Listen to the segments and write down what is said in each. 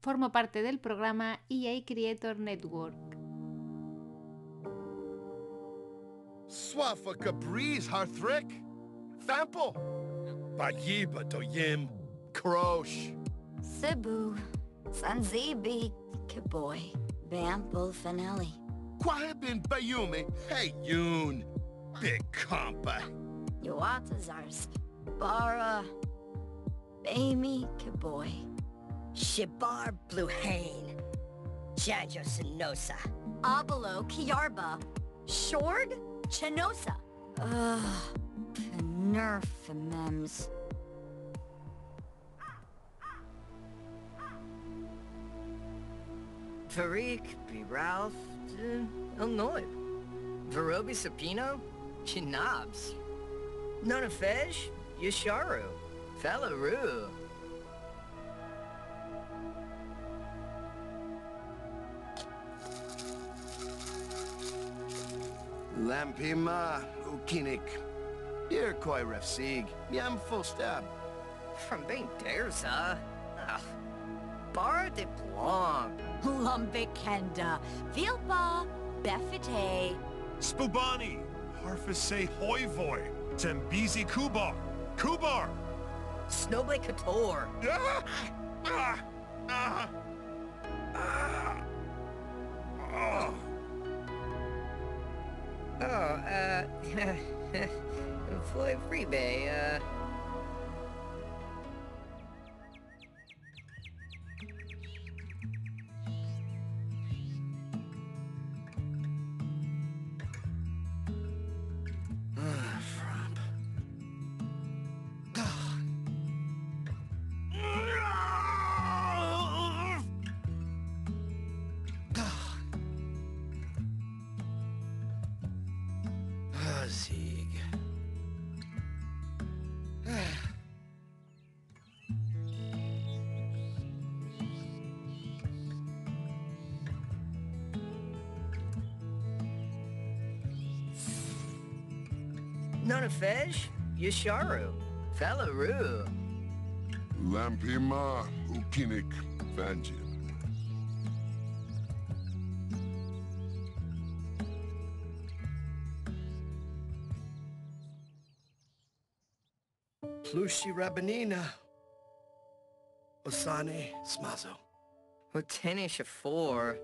Formo parte del programa EA Creator Network. Swafa Cabriz Harthrick, Thample, Bayiba Toyim. Krosh, Cebu, Sanzibi, Kaboy, Bample Finelli. Quahibin Bayumi, Yoon. Big Compa. Yuatazarsk, Bara, Bami Kaboy. Shibar Bluhane, Janjo Sinosa, Abalo Kiarba, Shord Chenosa. Ugh, mems. Tariq B. Ralph, uh, Illinois. Verobi Sapino, Chinobs. Nonafej, Yasharu, Fellaru. Lampima ukinik. Dear koi refsig, yam fostab. From being derza? Bar de plong. Lumbikenda, vilpa, befite. Spubani, harfase hoivoi, tembizi kubar, kubar. Snowblade Kator. Ah! Ah! Ah! Ah! Oh. Oh, uh, Floyd Freebay, uh... Yonafej, Yasharu, Falaru. Lampima Ukinik Vanjin. Plushi Rabanina. Osani Smazo. Otene four.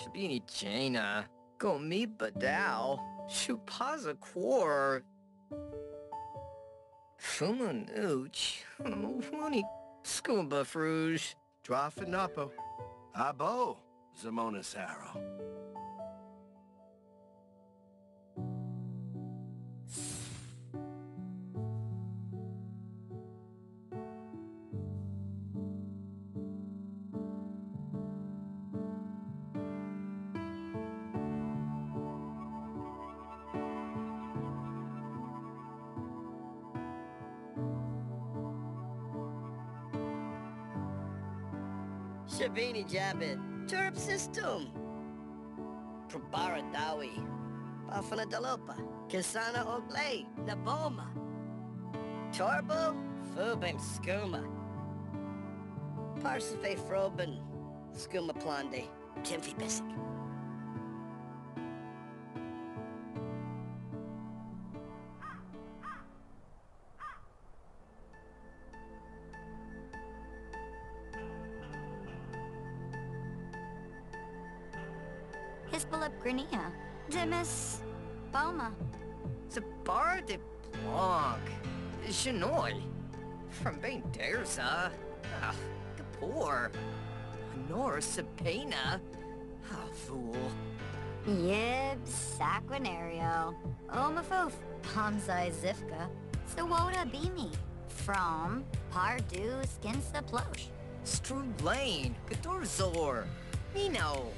Shabini Jaina. Gomi Badao. Shupaza Quor. Someone ouch. Oh, funny. Scuba Fruge. Drafinapa. Abo. Zamona, Arrow. Vini Jabit, turp System, Prabara Dawi, Bafana Dalopa, kesana Ogle, Naboma, Torbo, Fubim skuma Parsife Froben, skuma Plande, Timfi Bisic. Station From Bain Derza. Ah, poor. Nor Sabina. Ah, fool. Yib, Saquinario. Omafoof, Pomzai Zifka. Sawota Bimi. From Pardu Skinsa Plosh. Strulane, Katorzor, Mino.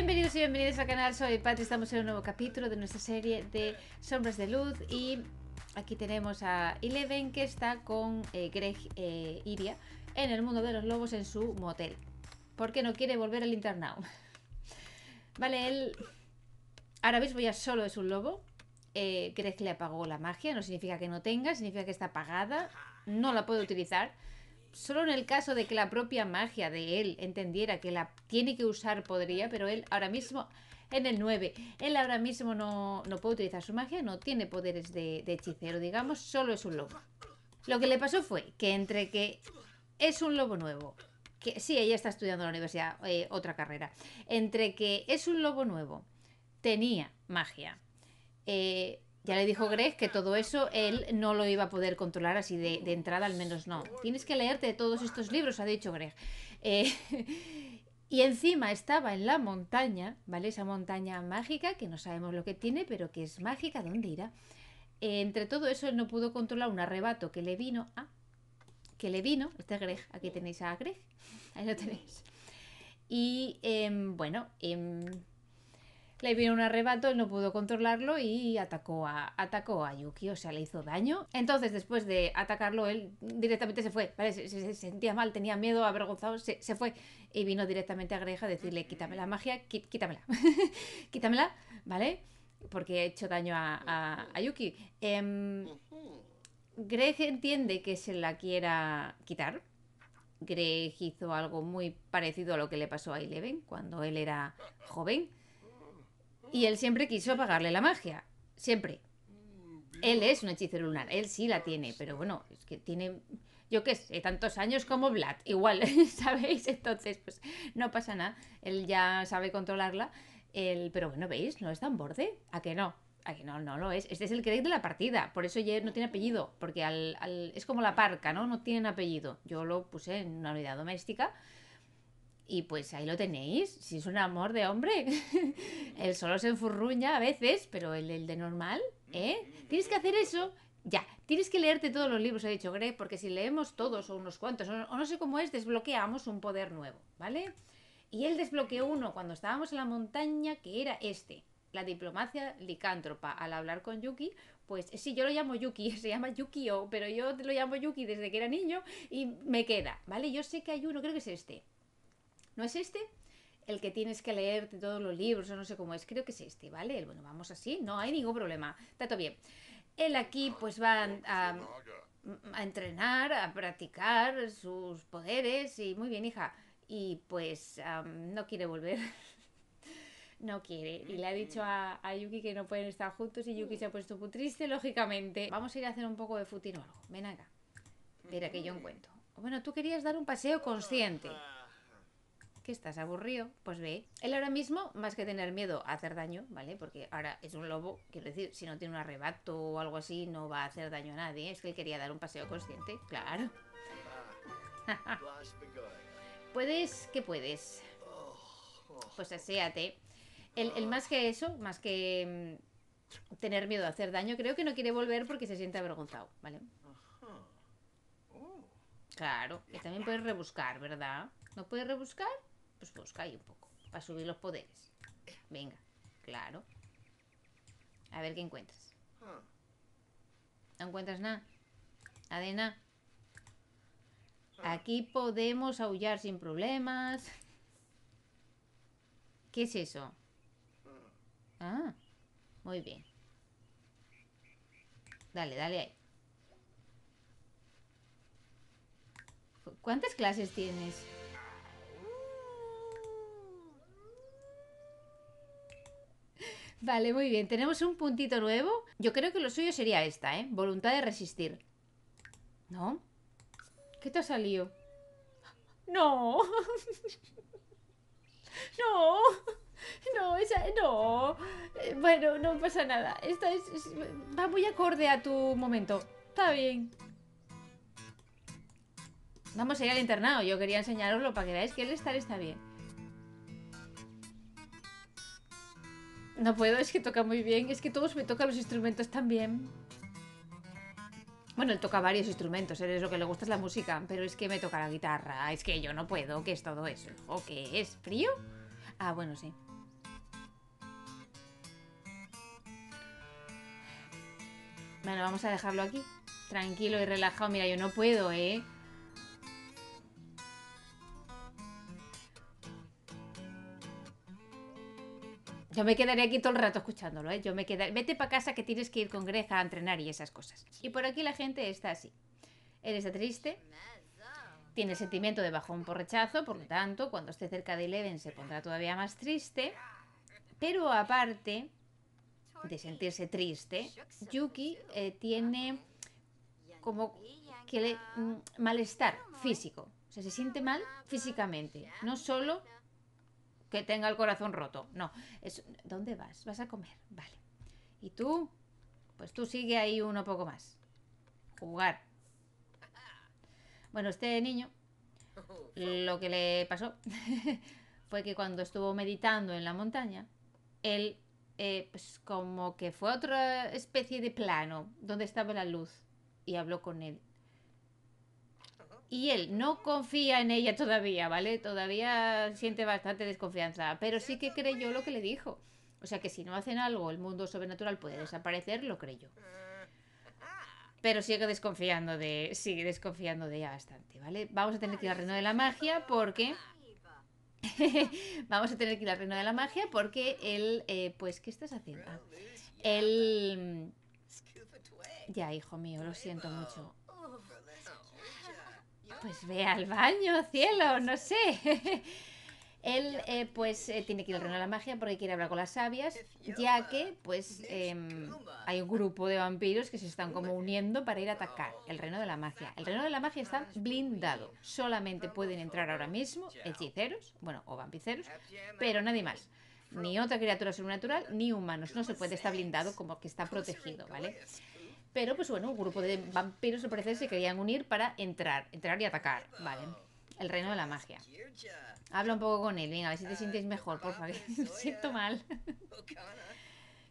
Bienvenidos y bienvenidos al canal, soy y estamos en un nuevo capítulo de nuestra serie de Sombras de Luz y aquí tenemos a Eleven que está con eh, Greg eh, Iria en el mundo de los lobos en su motel, porque no quiere volver al internado. vale, él ahora mismo ya solo es un lobo, eh, Greg le apagó la magia, no significa que no tenga, significa que está apagada, no la puede utilizar solo en el caso de que la propia magia de él entendiera que la tiene que usar podría, pero él ahora mismo, en el 9, él ahora mismo no, no puede utilizar su magia, no tiene poderes de, hechicero, digamos, solo es un lobo. Lo que le pasó fue que entre que es un lobo nuevo, que sí, ella está estudiando en la universidad eh, otra carrera, entre que es un lobo nuevo, tenía magia, eh, ya le dijo Greg que todo eso él no lo iba a poder controlar así de, entrada, al menos no. Tienes que leerte todos estos libros, ha dicho Greg. Eh, y encima estaba en la montaña, ¿vale? Esa montaña mágica que no sabemos lo que tiene, pero que es mágica, ¿dónde irá? Eh, entre todo eso él no pudo controlar un arrebato que le vino a... Que le vino, este es Greg, aquí tenéis a Greg, ahí lo tenéis. Y em, bueno, em, le vino un arrebato, él no pudo controlarlo y atacó a, atacó a Yuki, o sea, le hizo daño. Entonces, después de atacarlo, él directamente se fue, ¿vale? se, sentía mal, tenía miedo, avergonzado, se, fue y vino directamente a Greja a decirle, quítame la magia, quítamela, quítamela, ¿vale? Porque he hecho daño a, Yuki. Eh, entiende que se la quiera quitar. Greg hizo algo muy parecido a lo que le pasó a Eleven cuando él era joven y él siempre quiso pagarle la magia. Siempre. Él es un hechicero lunar. Él sí la tiene, pero bueno, es que tiene, yo qué sé, tantos años como Vlad. Igual, ¿sabéis? Entonces, pues no pasa nada. Él ya sabe controlarla. Él, pero bueno, ¿veis? No es tan borde. ¿A que no? ¿A que no? No lo es. Este es el crédito de la partida. Por eso ya no tiene apellido. Porque es como la parca, ¿no? No tienen apellido. Yo lo puse en una unidad doméstica. Y pues ahí lo tenéis, si es un amor de hombre. él solo se enfurruña a veces, pero el, de normal, ¿eh? Tienes que hacer eso. Ya, tienes que leerte todos los libros, he dicho Greg, porque si leemos todos o unos cuantos, o, no sé cómo es, desbloqueamos un poder nuevo, ¿vale? Y él desbloqueó uno cuando estábamos en la montaña, que era este, la diplomacia licántropa. Al hablar con Yuki, pues sí, yo lo llamo Yuki, se llama Yuki o pero yo lo llamo Yuki desde que era niño y me queda, ¿vale? Yo sé que hay uno, creo que es este, ¿No es este? el que tienes que leer todos los libros o no sé cómo es, creo que es este, ¿vale? bueno, vamos así, no hay ningún problema, tanto bien. Él aquí pues va a, entrenar, a practicar sus poderes y muy bien, hija. Y pues no quiere volver. no quiere. Y le ha dicho a, Yuki que no pueden estar juntos y Yuki se ha puesto muy triste, lógicamente. Vamos a ir a hacer un poco de futín o algo. Ven acá. mira que yo encuentro. Bueno, tú querías dar un paseo consciente. Ah estás aburrido, pues ve. Él ahora mismo, más que tener miedo a hacer daño, ¿vale? Porque ahora es un lobo, quiero decir, si no tiene un arrebato o algo así, no va a hacer daño a nadie. Es que él quería dar un paseo consciente, claro. puedes, que puedes. Pues aséate. El, más que eso, más que mm, tener miedo a hacer daño, creo que no quiere volver porque se siente avergonzado, ¿vale? Oh. Claro, Y también puedes rebuscar, ¿verdad? ¿No puedes rebuscar? Pues, pues ahí un poco. Para subir los poderes. Venga, claro. A ver qué encuentras. Ah. ¿No encuentras nada? Adena. Ah. Aquí podemos aullar sin problemas. ¿Qué es eso? Ah, ah muy bien. Dale, dale ahí. ¿Cuántas clases tienes? Vale, muy bien. Tenemos un puntito nuevo. Yo creo que lo suyo sería esta, ¿eh? Voluntad de resistir. ¿No? ¿Qué te ha salido? ¡No! ¡No! No, esa, no. Eh, bueno, no pasa nada. Esta es, va muy acorde a tu momento. Está bien. Vamos a ir al internado. Yo quería enseñaroslo para que veáis que el estar está bien. No puedo, es que toca muy bien. Es que todos me tocan los instrumentos también. Bueno, él toca varios instrumentos, lo que le gusta es la música, pero es que me toca la guitarra, es que yo no puedo, ¿qué es todo eso? ¿O qué es? ¿Frío? Ah, bueno, sí. Bueno, vamos a dejarlo aquí. Tranquilo y relajado. Mira, yo no puedo, ¿eh? Yo me quedaría aquí todo el rato escuchándolo, ¿eh? Yo me quedaré Vete para casa que tienes que ir con Grecia a entrenar y esas cosas. Y por aquí la gente está así. Él está triste, tiene sentimiento de bajón por rechazo, por lo tanto, cuando esté cerca de Eleven se pondrá todavía más triste. Pero aparte de sentirse triste, Yuki eh, tiene como que le, mm, malestar físico. O sea, se siente mal físicamente, no solo que tenga el corazón roto. No, es, ¿dónde vas? Vas a comer, vale. ¿Y tú? Pues tú sigue ahí uno poco más. Jugar. Bueno, este niño, lo que le pasó fue que cuando estuvo meditando en la montaña, él, eh, pues como que fue a otra especie de plano donde estaba la luz y habló con él y él no confía en ella todavía, ¿vale? Todavía siente bastante desconfianza, pero sí que creyó lo que le dijo. O sea que si no hacen algo, el mundo sobrenatural puede desaparecer, lo creyó. Pero sigue desconfiando de. Sigue desconfiando de ella bastante, ¿vale? Vamos a tener que ir al reino de la magia porque. vamos a tener que ir al reino de la magia porque él. Eh, pues, ¿qué estás haciendo? él. Ah, ya, hijo mío, lo siento mucho pues ve al baño, cielo, no sé. Él eh, pues eh, tiene que ir al reino de la magia porque quiere hablar con las sabias, ya que pues em, hay un grupo de vampiros que se están como uniendo para ir a atacar el reino de la magia. El reino de la magia está blindado, solamente pueden entrar ahora mismo hechiceros, bueno, o vampiceros, pero nadie más. Ni otra criatura sobrenatural, ni humanos, no se puede, estar blindado como que está protegido, ¿vale? Pero pues bueno, un grupo de vampiros al parecer se querían unir para entrar, entrar y atacar, ¿vale? El reino de la magia. Habla un poco con él, venga, a ver si te sientes mejor, por favor. siento mal.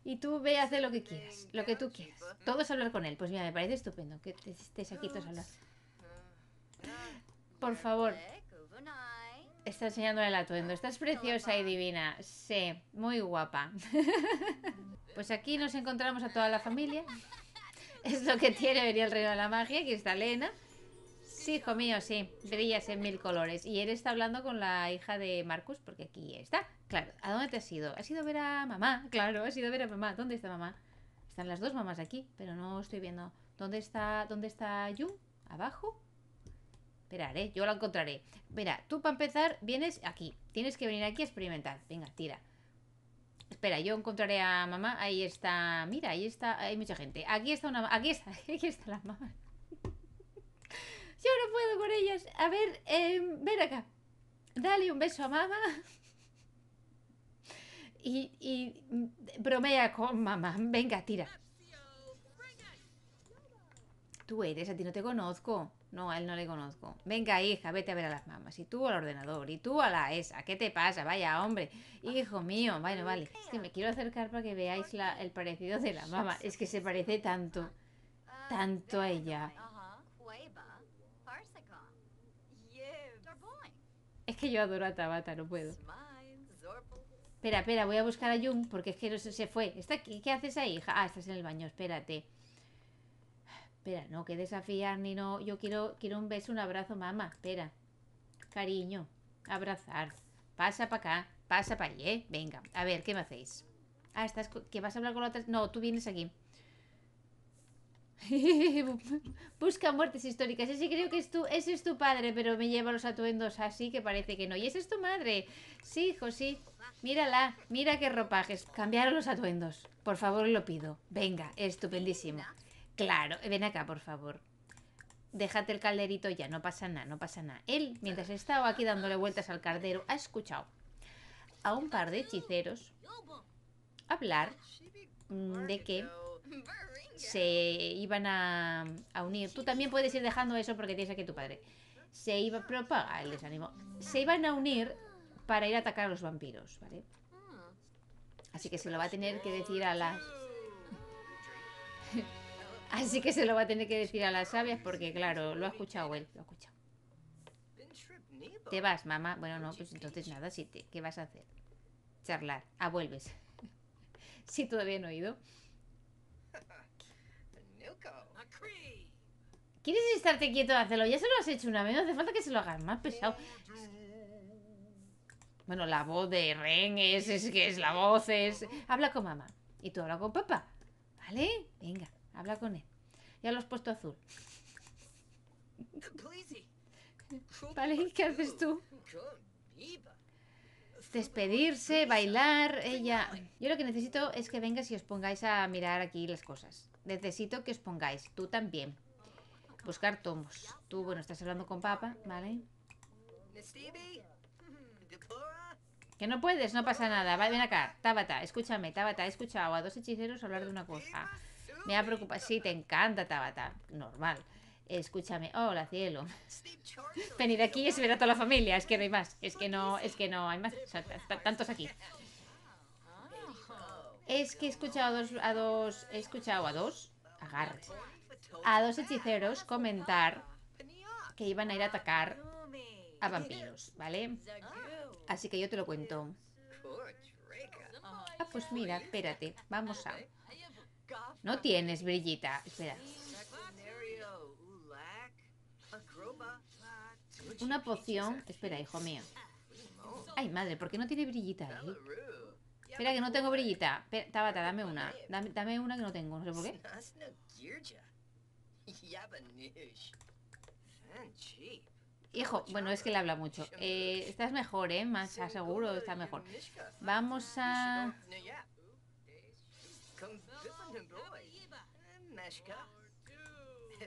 Y tú ve a hacer lo que quieras, lo que tú quieras. Todo es hablar con él. Pues mira, me parece estupendo que estés aquí todos hablando. Por favor. Está enseñándole el atuendo. Estás preciosa y divina. Sí, muy guapa. Pues aquí nos encontramos a toda la familia. Es lo que tiene venir el reino de la magia, está Lena Sí, hijo mío, sí. Brillas en mil colores. Y él está hablando con la hija de Marcus, porque aquí está. Claro, ¿a dónde te has ido? ¿Has ido a ver a mamá? Claro, has ido a ver a mamá. ¿Dónde está mamá? Están las dos mamás aquí, pero no estoy viendo. ¿Dónde está, dónde está Yu? ¿Abajo? Esperaré, ¿eh? Yo la encontraré. Mira, tú para empezar vienes aquí. Tienes que venir aquí a experimentar. Venga, tira. Espera, yo encontraré a mamá. Ahí está. Mira, ahí está. Hay mucha gente. Aquí está una. Aquí está. Aquí está la mamá. Yo no puedo con ellas. A ver, em, ven acá. Dale un beso a mamá. Y, y bromea con mamá. Venga, tira. Tú eres, a ti no te conozco. No, a él no le conozco. Venga, hija, vete a ver a las mamás. Y tú al ordenador. Y tú a la ESA. ¿Qué te pasa? Vaya, hombre. Hijo mío. Bueno, vale. Es que me quiero acercar para que veáis la, el parecido de la mamá. Es que se parece tanto. Tanto a ella. Es que yo adoro a Tabata, no puedo. Espera, espera, voy a buscar a Jung porque es que se, fue. ¿Está ¿Qué haces ahí, hija? Ah, estás en el baño, espérate. Espera, no, que desafiar ni no. Yo quiero, quiero un beso, un abrazo, mamá. Espera. Cariño. Abrazar. Pasa para acá. Pasa para allí, ¿eh? Venga. A ver, ¿qué me hacéis? Ah, estás. ¿Que vas a hablar con la otra? No, tú vienes aquí. Busca muertes históricas. Ese creo que es tu, ese es tu padre, pero me lleva los atuendos así que parece que no. Y esa es tu madre. Sí, hijo, sí. Mírala, mira qué ropajes. Cambiaron los atuendos. Por favor, lo pido. Venga, estupendísimo. Claro, ven acá, por favor. Déjate el calderito ya, no pasa nada, no pasa nada. Él, mientras estaba aquí dándole vueltas al caldero, ha escuchado a un par de hechiceros hablar mm, de que se iban a, unir. Tú también puedes ir dejando eso porque tienes aquí tu padre. Se iba a propagar el desánimo. Se iban a unir para ir a atacar a los vampiros, ¿vale? Así que se lo va a tener que decir a las... Así que se lo va a tener que decir a las sabias porque, claro, lo ha escuchado él, lo ha escuchado. Te vas, mamá. Bueno, no, pues entonces nada, si te, ¿qué vas a hacer? Charlar. Ah, vuelves. sí, todavía no he oído. ¿Quieres estarte quieto de hacerlo? Ya se lo has hecho una vez, no hace falta que se lo hagas más pesado. Bueno, la voz de Ren es, es que es la voz, Habla con mamá. Y tú habla con papá. ¿Vale? Venga. Habla con él. Ya lo has puesto azul. Vale, ¿qué haces tú? Despedirse, bailar, ella... Yo lo que necesito es que vengas y os pongáis a mirar aquí las cosas. Necesito que os pongáis, tú también. Buscar tomos. Tú, bueno, estás hablando con papá, ¿vale? Que no puedes, no pasa nada. ven acá, Tabata, escúchame, Tabata, he escuchado a dos hechiceros hablar de una cosa. Me ha preocupado. Sí, te encanta Tabata. Normal. Escúchame. Hola, cielo. Venir aquí es se a toda la familia. Es que no hay más. Es que no, es que no hay más. O tantos aquí. Es que he escuchado a dos, He escuchado a dos. Agarre. A dos hechiceros comentar que iban a ir a atacar a vampiros, ¿vale? Así que yo te lo cuento. Ah, pues mira, espérate. Vamos a. No tienes brillita. Espera. Una poción. Espera, hijo mío. Ay, madre, ¿por qué no tiene brillita ahí? Eh? Espera, que no tengo brillita. Tabata, dame una. Dame, una que no tengo, no sé por qué. Hijo, bueno, es que le habla mucho. Eh, estás mejor, ¿eh? Más seguro, está mejor. Vamos a... Eh,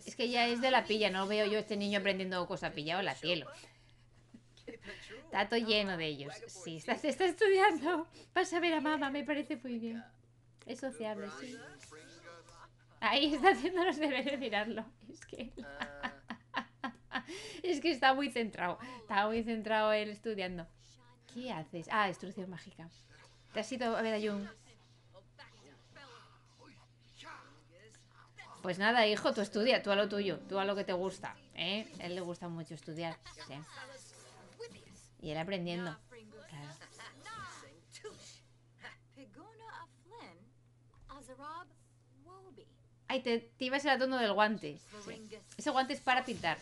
es que ya es de la pilla, no veo yo a este niño aprendiendo cosas pillado la cielo. Está lleno de ellos. Sí, está, está estudiando. Vas a ver a mamá, me parece muy bien. Es sociable, sí. Ahí está haciendo los deberes, mirarlo. Es que... es que está muy centrado. Está muy centrado él estudiando. ¿Qué haces? Ah, destrucción mágica. Te has ido a ver a Jung. Pues nada, hijo, tú estudia, tú a lo tuyo, tú a lo que te gusta. ¿eh? A él le gusta mucho estudiar. ¿sí? Y él aprendiendo. Ay, te, ibas el atono del guante. Ese guante es para pintar.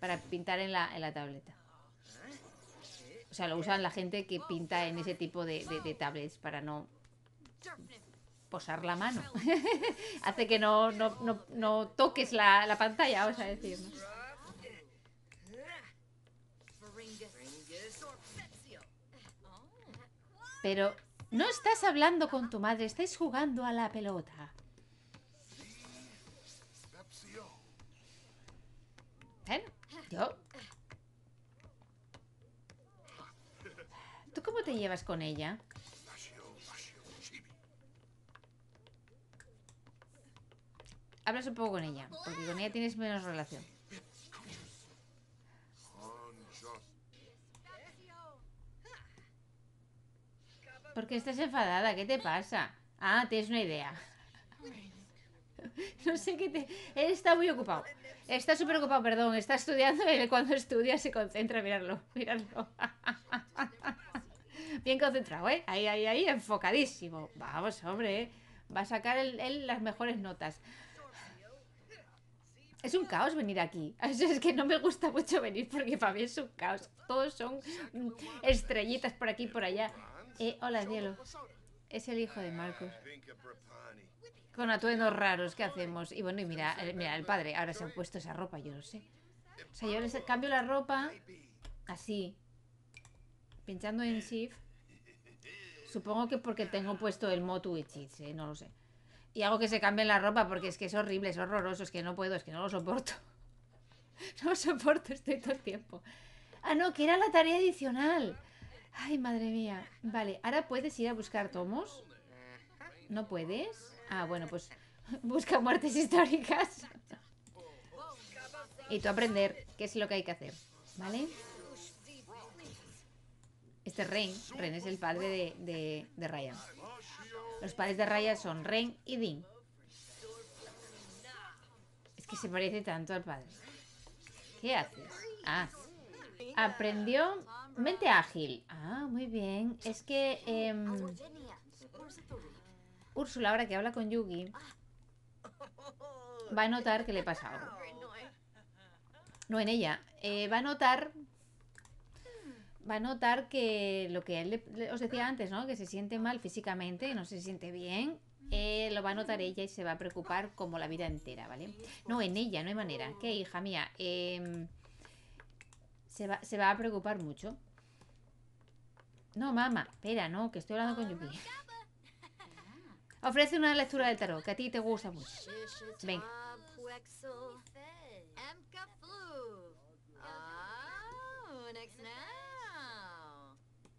Para pintar en la, tableta. O sea, lo usan la gente que pinta en ese tipo de, de tablets para no posar la mano. Hace que no, toques la, pantalla, vamos a decir. Pero no estás hablando con tu madre, Estás jugando a la pelota. yo... ¿Tú cómo te llevas con ella? hablas un poco con ella, porque con ella tienes menos relación. Porque estás enfadada? ¿Qué te pasa? Ah, tienes una idea. No sé qué te... Él está muy ocupado. Está súper ocupado, perdón. Está estudiando. Y cuando estudia se concentra. Mirarlo, mirarlo. Bien concentrado, ¿eh? Ahí, ahí, ahí, enfocadísimo. Vamos, hombre. ¿eh? Va a sacar él las mejores notas. Es un caos venir aquí. Es que no me gusta mucho venir porque para mí es un caos. Todos son estrellitas por aquí y por allá. Eh, hola, cielo. Es el hijo de Marcos. Con atuendos raros, ¿qué hacemos? Y bueno, y mira, eh, mira, el padre ahora se ha puesto esa ropa, yo no sé. O sea, yo les cambio la ropa así, pinchando en shift. Supongo que porque tengo puesto el Motu y eh, no lo sé y hago que se cambien la ropa porque es que es horrible, es horroroso, es que no puedo, es que no lo soporto. No lo soporto, estoy todo el tiempo. Ah, no, que era la tarea adicional. Ay, madre mía. Vale, ahora puedes ir a buscar tomos. ¿No puedes? Ah, bueno, pues busca muertes históricas. y tú aprender qué es lo que hay que hacer, ¿vale? Este Ren, Ren es el padre de, de Ryan. Los padres de Raya son Ren y Din. Es que se parece tanto al padre. ¿Qué haces? Ah. Aprendió mente ágil. Ah, muy bien. Es que... Ursula, em, Úrsula, ahora que habla con Yugi, va a notar que le pasa algo. No en ella. Eh, va a notar va a notar que lo que él os decía antes, ¿no? Que se siente mal físicamente, no se siente bien, eh, lo va a notar ella y se va a preocupar como la vida entera, ¿vale? No, en ella, no hay manera. ¿Qué, hija mía? Em, se, va, a preocupar mucho. No, mamá, espera, no, que estoy hablando con Yupi. Ofrece una lectura del tarot, que a ti te gusta mucho. Venga.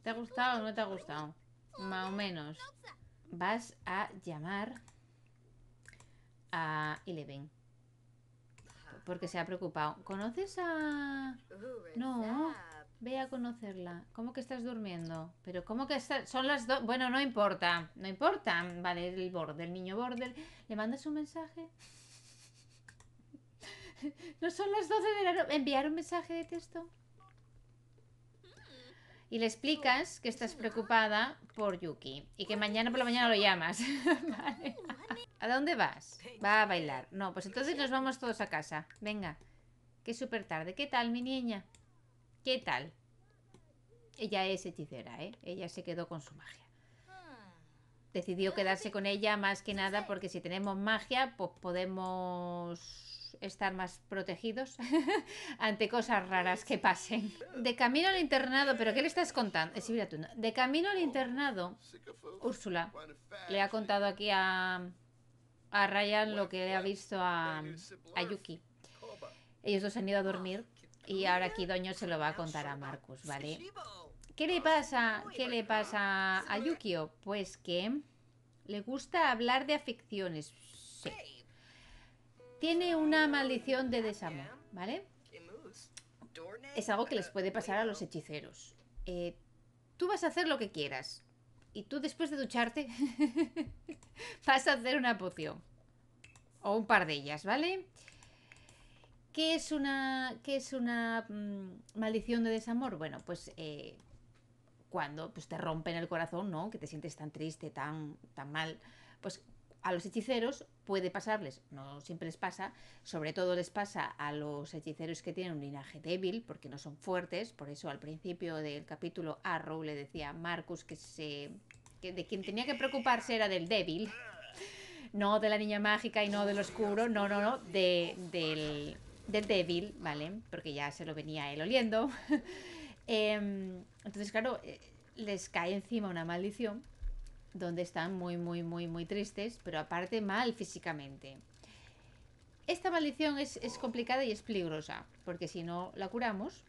¿Te ha gustado o no te ha gustado? Más o menos. Vas a llamar a Eleven. Porque se ha preocupado. ¿Conoces a...? No. Ve a conocerla. ¿Cómo que estás durmiendo? Pero ¿cómo que estás? son las dos? Bueno, no importa. No importa. Vale, el borde, el niño borde. ¿Le mandas un mensaje? ¿No son las 12 de la noche? ¿Enviar un mensaje de texto? y le explicas que estás preocupada por Yuki y que mañana por la mañana lo llamas. ¿A dónde vas? Va a bailar. No, pues entonces nos vamos todos a casa. Venga, que es súper tarde. ¿Qué tal, mi niña? ¿Qué tal? Ella es hechicera, ¿eh? Ella se quedó con su magia. Decidió quedarse con ella más que nada porque si tenemos magia, pues podemos estar más protegidos ante cosas raras que pasen. De camino al internado, pero ¿qué le estás contando? De camino al internado, Úrsula le ha contado aquí a, a Ryan lo que ha visto a, Yuki. Ellos dos han ido a dormir y ahora aquí Doño se lo va a contar a Marcus, ¿vale? ¿Qué le pasa? ¿Qué le pasa a Yukio? Pues que le gusta hablar de aficiones Sí tiene una maldición de desamor, ¿vale? Es algo que les puede pasar a los hechiceros. Eh, tú vas a hacer lo que quieras. Y tú después de ducharte vas a hacer una poción. O un par de ellas, ¿vale? ¿Qué es una, es una mm, maldición de desamor? Bueno, pues eh, cuando pues te rompen el corazón, ¿no? Que te sientes tan triste, tan, tan mal. Pues a los hechiceros puede pasarles, no siempre les pasa, sobre todo les pasa a los hechiceros que tienen un linaje débil, porque no son fuertes, por eso al principio del capítulo Arrow le decía a Marcus que, se, de quien tenía que preocuparse era del débil, no de la niña mágica y no del oscuro, no, no, no, del, del débil, ¿vale? Porque ya se lo venía él oliendo. Em, entonces, claro, eh, les cae encima una maldición donde están muy, muy, muy, muy tristes, pero aparte mal físicamente. Esta maldición es, complicada y es peligrosa, porque si no la curamos,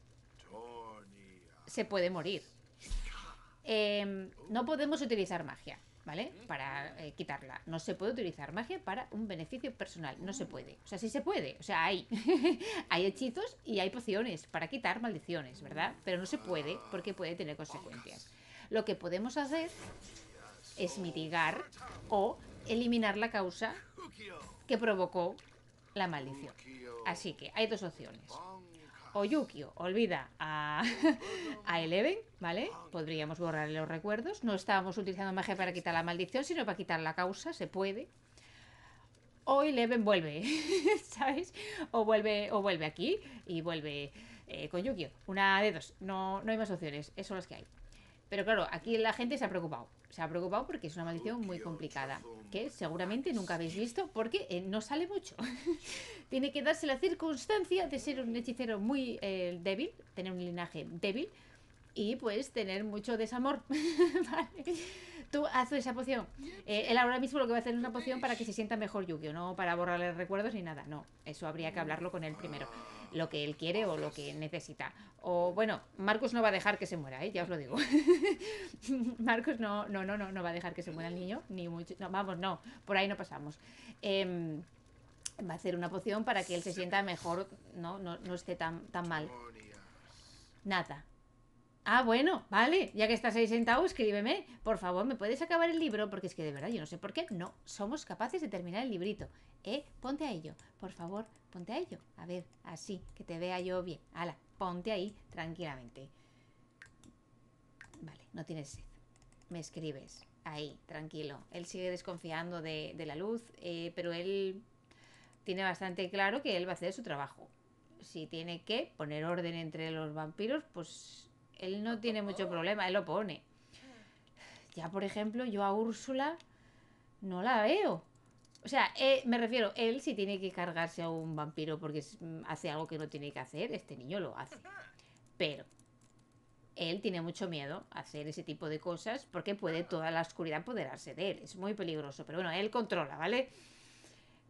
se puede morir. Em, no podemos utilizar magia, ¿vale? Para eh, quitarla. No se puede utilizar magia para un beneficio personal. No se puede. O sea, sí se puede. O sea, hay, hay hechizos y hay pociones para quitar maldiciones, ¿verdad? Pero no se puede porque puede tener consecuencias. Lo que podemos hacer es mitigar o eliminar la causa que provocó la maldición. Así que hay dos opciones. O Yukio olvida a, a Eleven, ¿vale? Podríamos borrarle los recuerdos. No estábamos utilizando magia para quitar la maldición, sino para quitar la causa, se puede. O Eleven vuelve, ¿sabes? O vuelve, o vuelve aquí y vuelve eh, con Yukio. Una de dos. No, no hay más opciones, eso son las que hay. Pero claro, aquí la gente se ha preocupado. Se ha preocupado porque es una maldición muy complicada. Que seguramente nunca habéis visto porque eh, no sale mucho. Tiene que darse la circunstancia de ser un hechicero muy eh, débil, tener un linaje débil y pues tener mucho desamor. Tú haces esa poción. Eh, él ahora mismo lo que va a hacer es una poción para que se sienta mejor Yukio, no para borrarle recuerdos ni nada. No, eso habría que hablarlo con él primero lo que él quiere o lo que necesita. O bueno, Marcos no va a dejar que se muera, ¿eh? ya os lo digo. Marcos no, no, no, no, va a dejar que se muera el niño, ni No, vamos, no, por ahí no pasamos. Em, va a hacer una poción para que él se sienta mejor, no, no, esté tan, tan mal. Nada, Ah, bueno, vale, ya que estás ahí sentado, escríbeme. Por favor, ¿me puedes acabar el libro? Porque es que de verdad yo no sé por qué no somos capaces de terminar el librito. Eh, ponte a ello, por favor, ponte a ello. A ver, así, que te vea yo bien. Ala, ponte ahí tranquilamente. Vale, no tienes sed. Me escribes. Ahí, tranquilo. Él sigue desconfiando de, la luz, eh, pero él tiene bastante claro que él va a hacer su trabajo. Si tiene que poner orden entre los vampiros, pues él no tiene mucho problema, él lo pone. Ya, por ejemplo, yo a Úrsula no la veo. O sea, eh, me refiero, él si tiene que cargarse a un vampiro porque mm, hace algo que no tiene que hacer, este niño lo hace. Pero él tiene mucho miedo a hacer ese tipo de cosas porque puede toda la oscuridad apoderarse de él. Es muy peligroso, pero bueno, él controla, ¿vale?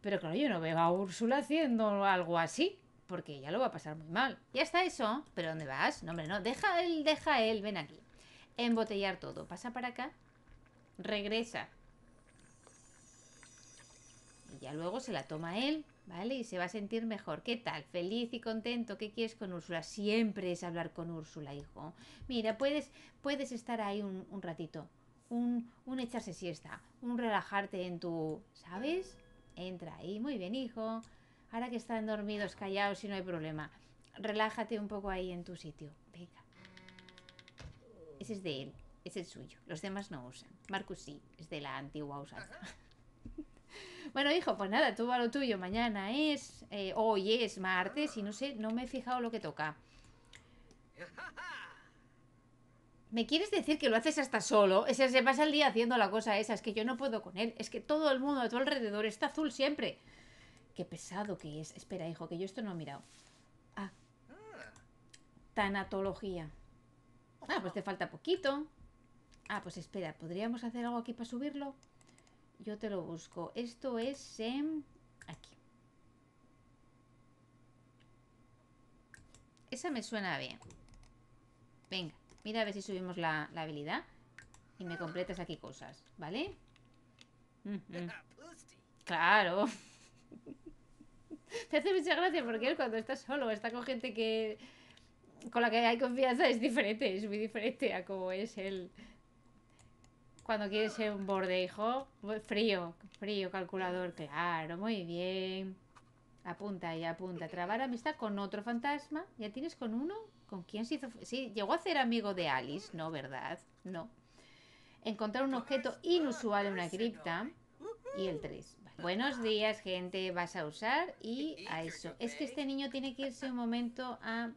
Pero claro, yo no veo a Úrsula haciendo algo así porque ya lo va a pasar muy mal. Ya está eso, pero ¿dónde vas? No, hombre, no, deja él, deja él, ven aquí. Embotellar todo, pasa para acá, regresa. Y ya luego se la toma él, ¿vale? Y se va a sentir mejor. ¿Qué tal? Feliz y contento. ¿Qué quieres con Úrsula? Siempre es hablar con Úrsula, hijo. Mira, puedes, puedes estar ahí un, un ratito. Un, un echarse siesta, un relajarte en tu... ¿Sabes? Entra ahí. Muy bien, hijo ahora que están dormidos, callados y no hay problema. Relájate un poco ahí en tu sitio. Venga. Ese es de él, es el suyo. Los demás no usan. Marcus sí, es de la antigua usada bueno, hijo, pues nada, tú a lo tuyo. Mañana es, eh, hoy es martes y no sé, no me he fijado lo que toca. ¿Me quieres decir que lo haces hasta solo? Ese se pasa el día haciendo la cosa esa, es que yo no puedo con él. Es que todo el mundo a tu alrededor está azul siempre. Qué pesado que es. Espera, hijo, que yo esto no he mirado. Ah. Tanatología. Ah, pues te falta poquito. Ah, pues espera, ¿podríamos hacer algo aquí para subirlo? Yo te lo busco. Esto es aquí. Esa me suena bien. Venga, mira a ver si subimos la, habilidad y me completas aquí cosas, ¿vale? Mm, mm. Claro. Te hace mucha gracia porque él cuando está solo, está con gente que con la que hay confianza es diferente, es muy diferente a como es él. Cuando quiere ser un bordejo, pues, frío, frío, calculador, claro, muy bien. Apunta y apunta. Trabar amistad con otro fantasma. ¿Ya tienes con uno? ¿Con quién se hizo? Sí, llegó a ser amigo de Alice, ¿no? ¿Verdad? No. Encontrar un objeto inusual en una cripta. Y el 3. Buenos días, gente. Vas a usar y a eso. Es que este niño tiene que irse un momento a...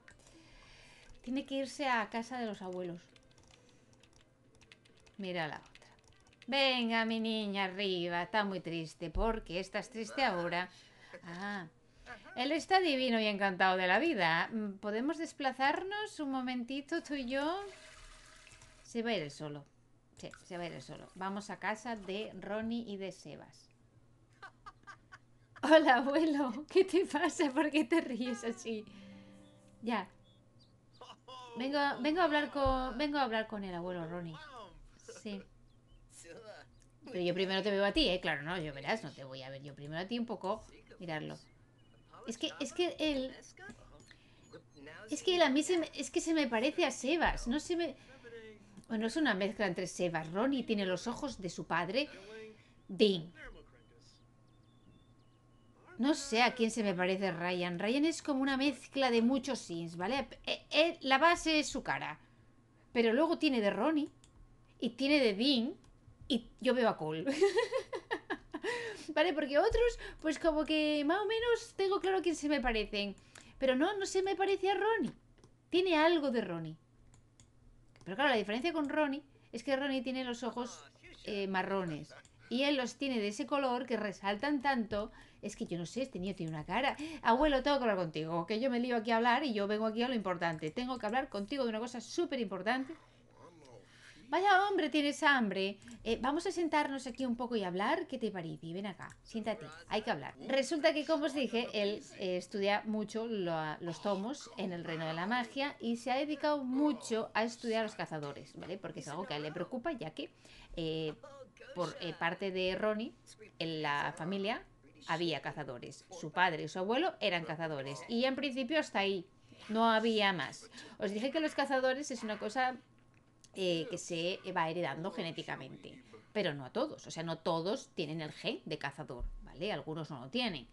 Tiene que irse a casa de los abuelos. Mira la otra. Venga, mi niña, arriba. Está muy triste. porque estás triste ahora? Ah. Él está divino y encantado de la vida. Mm, ¿Podemos desplazarnos un momentito tú y yo? Se va a ir el solo. Sí, se va a ir el solo. Vamos a casa de Ronnie y de Sebas. Hola, abuelo. ¿Qué te pasa? ¿Por qué te ríes así? Ya. Vengo, vengo a hablar con. Vengo a hablar con el abuelo Ronnie. Sí. Pero yo primero te veo a ti, ¿eh? Claro, no, yo verás, no te voy a ver. Yo primero a ti un poco. Mirarlo. Es que, es que él. Es que él a mí se me, es que se me parece a Sebas. No se me. Bueno, es una mezcla entre Sebas. Ronnie tiene los ojos de su padre. Dean. No sé a quién se me parece Ryan. Ryan es como una mezcla de muchos sims, ¿vale? Eh, eh, la base es su cara. Pero luego tiene de Ronnie. Y tiene de Dean. Y yo veo a Cole. ¿Vale? Porque otros, pues como que más o menos tengo claro quién se me parecen. Pero no, no se me parece a Ronnie. Tiene algo de Ronnie. Pero claro, la diferencia con Ronnie es que Ronnie tiene los ojos eh, marrones y él los tiene de ese color que resaltan tanto. Es que yo no sé, este niño tiene una cara. Abuelo, tengo que hablar contigo, que yo me lío aquí a hablar y yo vengo aquí a lo importante. Tengo que hablar contigo de una cosa súper importante. Vaya hombre, tienes hambre. Eh, vamos a sentarnos aquí un poco y hablar. ¿Qué te parece? Ven acá, siéntate, hay que hablar. Resulta que, como os dije, él eh, estudia mucho los tomos en el reino de la magia y se ha dedicado mucho a estudiar a los cazadores, ¿vale? Porque es algo que a él le preocupa, ya que eh, por eh, parte de Ronnie, en la familia había cazadores. Su padre y su abuelo eran cazadores. Y en principio hasta ahí. No había más. Os dije que los cazadores es una cosa eh, que se va heredando genéticamente. Pero no a todos. O sea, no todos tienen el gen de cazador. ¿Vale? Algunos no lo tienen.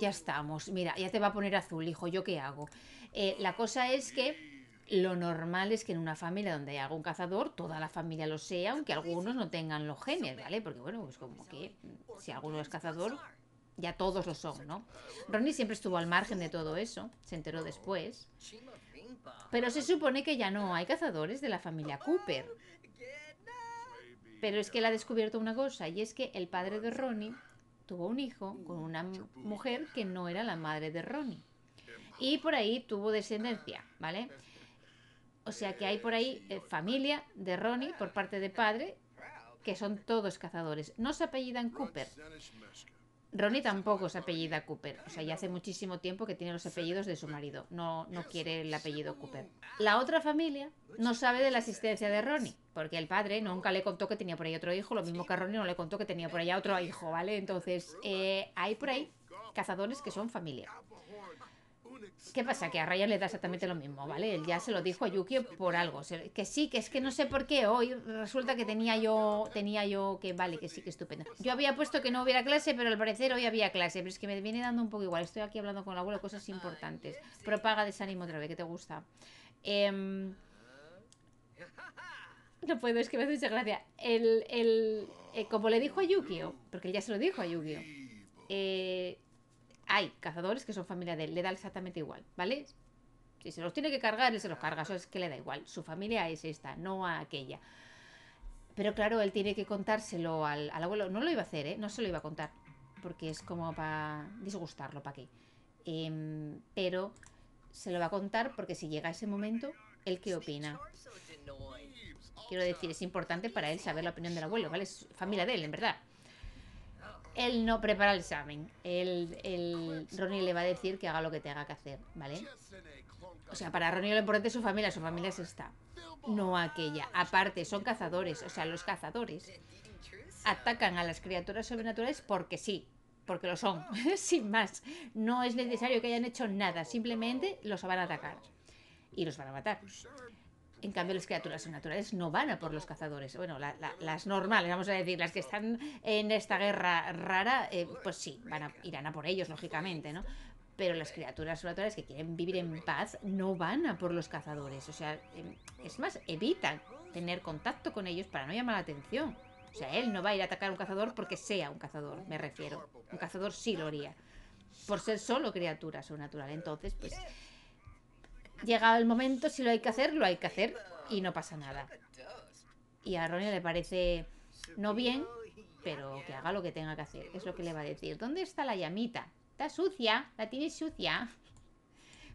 Ya estamos. Mira, ya te va a poner azul, hijo. ¿Yo qué hago? Eh, la cosa es que lo normal es que en una familia donde hay algún cazador, toda la familia lo sea, aunque algunos no tengan los genes, ¿vale? Porque bueno, pues como que si alguno es cazador, ya todos lo son, ¿no? Ronnie siempre estuvo al margen de todo eso, se enteró después. Pero se supone que ya no hay cazadores de la familia Cooper. Pero es que él ha descubierto una cosa, y es que el padre de Ronnie tuvo un hijo con una mujer que no era la madre de Ronnie. Y por ahí tuvo descendencia, ¿vale? O sea que hay por ahí eh, familia de Ronnie por parte de padre, que son todos cazadores. No se apellidan Cooper. Ronnie tampoco se apellida Cooper. O sea, ya hace muchísimo tiempo que tiene los apellidos de su marido. No, no quiere el apellido Cooper. La otra familia no sabe de la existencia de Ronnie, porque el padre nunca le contó que tenía por ahí otro hijo, lo mismo que Ronnie no le contó que tenía por ahí otro hijo, ¿vale? Entonces, eh, hay por ahí cazadores que son familia. ¿Qué pasa? Que a Ryan le da exactamente lo mismo, ¿vale? Él ya se lo dijo a Yukio por algo. Que sí, que es que no sé por qué hoy resulta que tenía yo, tenía yo que vale, que sí, que estupendo. Yo había puesto que no hubiera clase, pero al parecer hoy había clase. Pero es que me viene dando un poco igual. Estoy aquí hablando con la abuela cosas importantes. Propaga desánimo otra vez, que te gusta. Em, no puedo, es que me hace mucha gracia. El, el eh, como le dijo a Yukio, porque él ya se lo dijo a Yukio, eh, hay cazadores que son familia de él, le da exactamente igual, ¿vale? Si se los tiene que cargar, él se los carga, eso es que le da igual. Su familia es esta, no a aquella. Pero claro, él tiene que contárselo al, abuelo. No lo iba a hacer, ¿eh? No se lo iba a contar. Porque es como para disgustarlo, ¿para qué? Em, pero se lo va a contar porque si llega ese momento, ¿él qué opina? Quiero decir, es importante para él saber la opinión del abuelo, ¿vale? Es familia de él, en verdad. Él no prepara el examen. El, Ronnie le va a decir que haga lo que tenga que hacer, ¿vale? O sea, para Ronnie lo importante es su familia. Su familia es esta, no aquella. Aparte, son cazadores. O sea, los cazadores atacan a las criaturas sobrenaturales porque sí. Porque lo son, sin más. No es necesario que hayan hecho nada. Simplemente los van a atacar. Y los van a matar. En cambio, las criaturas sobrenaturales no van a por los cazadores. Bueno, las normales, vamos a decir, las que están en esta guerra rara, eh, pues sí, van a, irán a por ellos, lógicamente, ¿no? Pero las criaturas sobrenaturales que quieren vivir en paz no van a por los cazadores. O sea, em, es más, evitan tener contacto con ellos para no llamar la atención. O sea, él no va a ir a atacar a un cazador porque sea un cazador, me refiero. Un cazador sí lo haría. Por ser solo criatura sobrenatural. Entonces, pues llegado el momento, si lo hay que hacer, lo hay que hacer y no pasa nada. Y a Ronnie le parece no bien, pero que haga lo que tenga que hacer. Es lo que le va a decir. ¿Dónde está la llamita? Está sucia, la tienes sucia.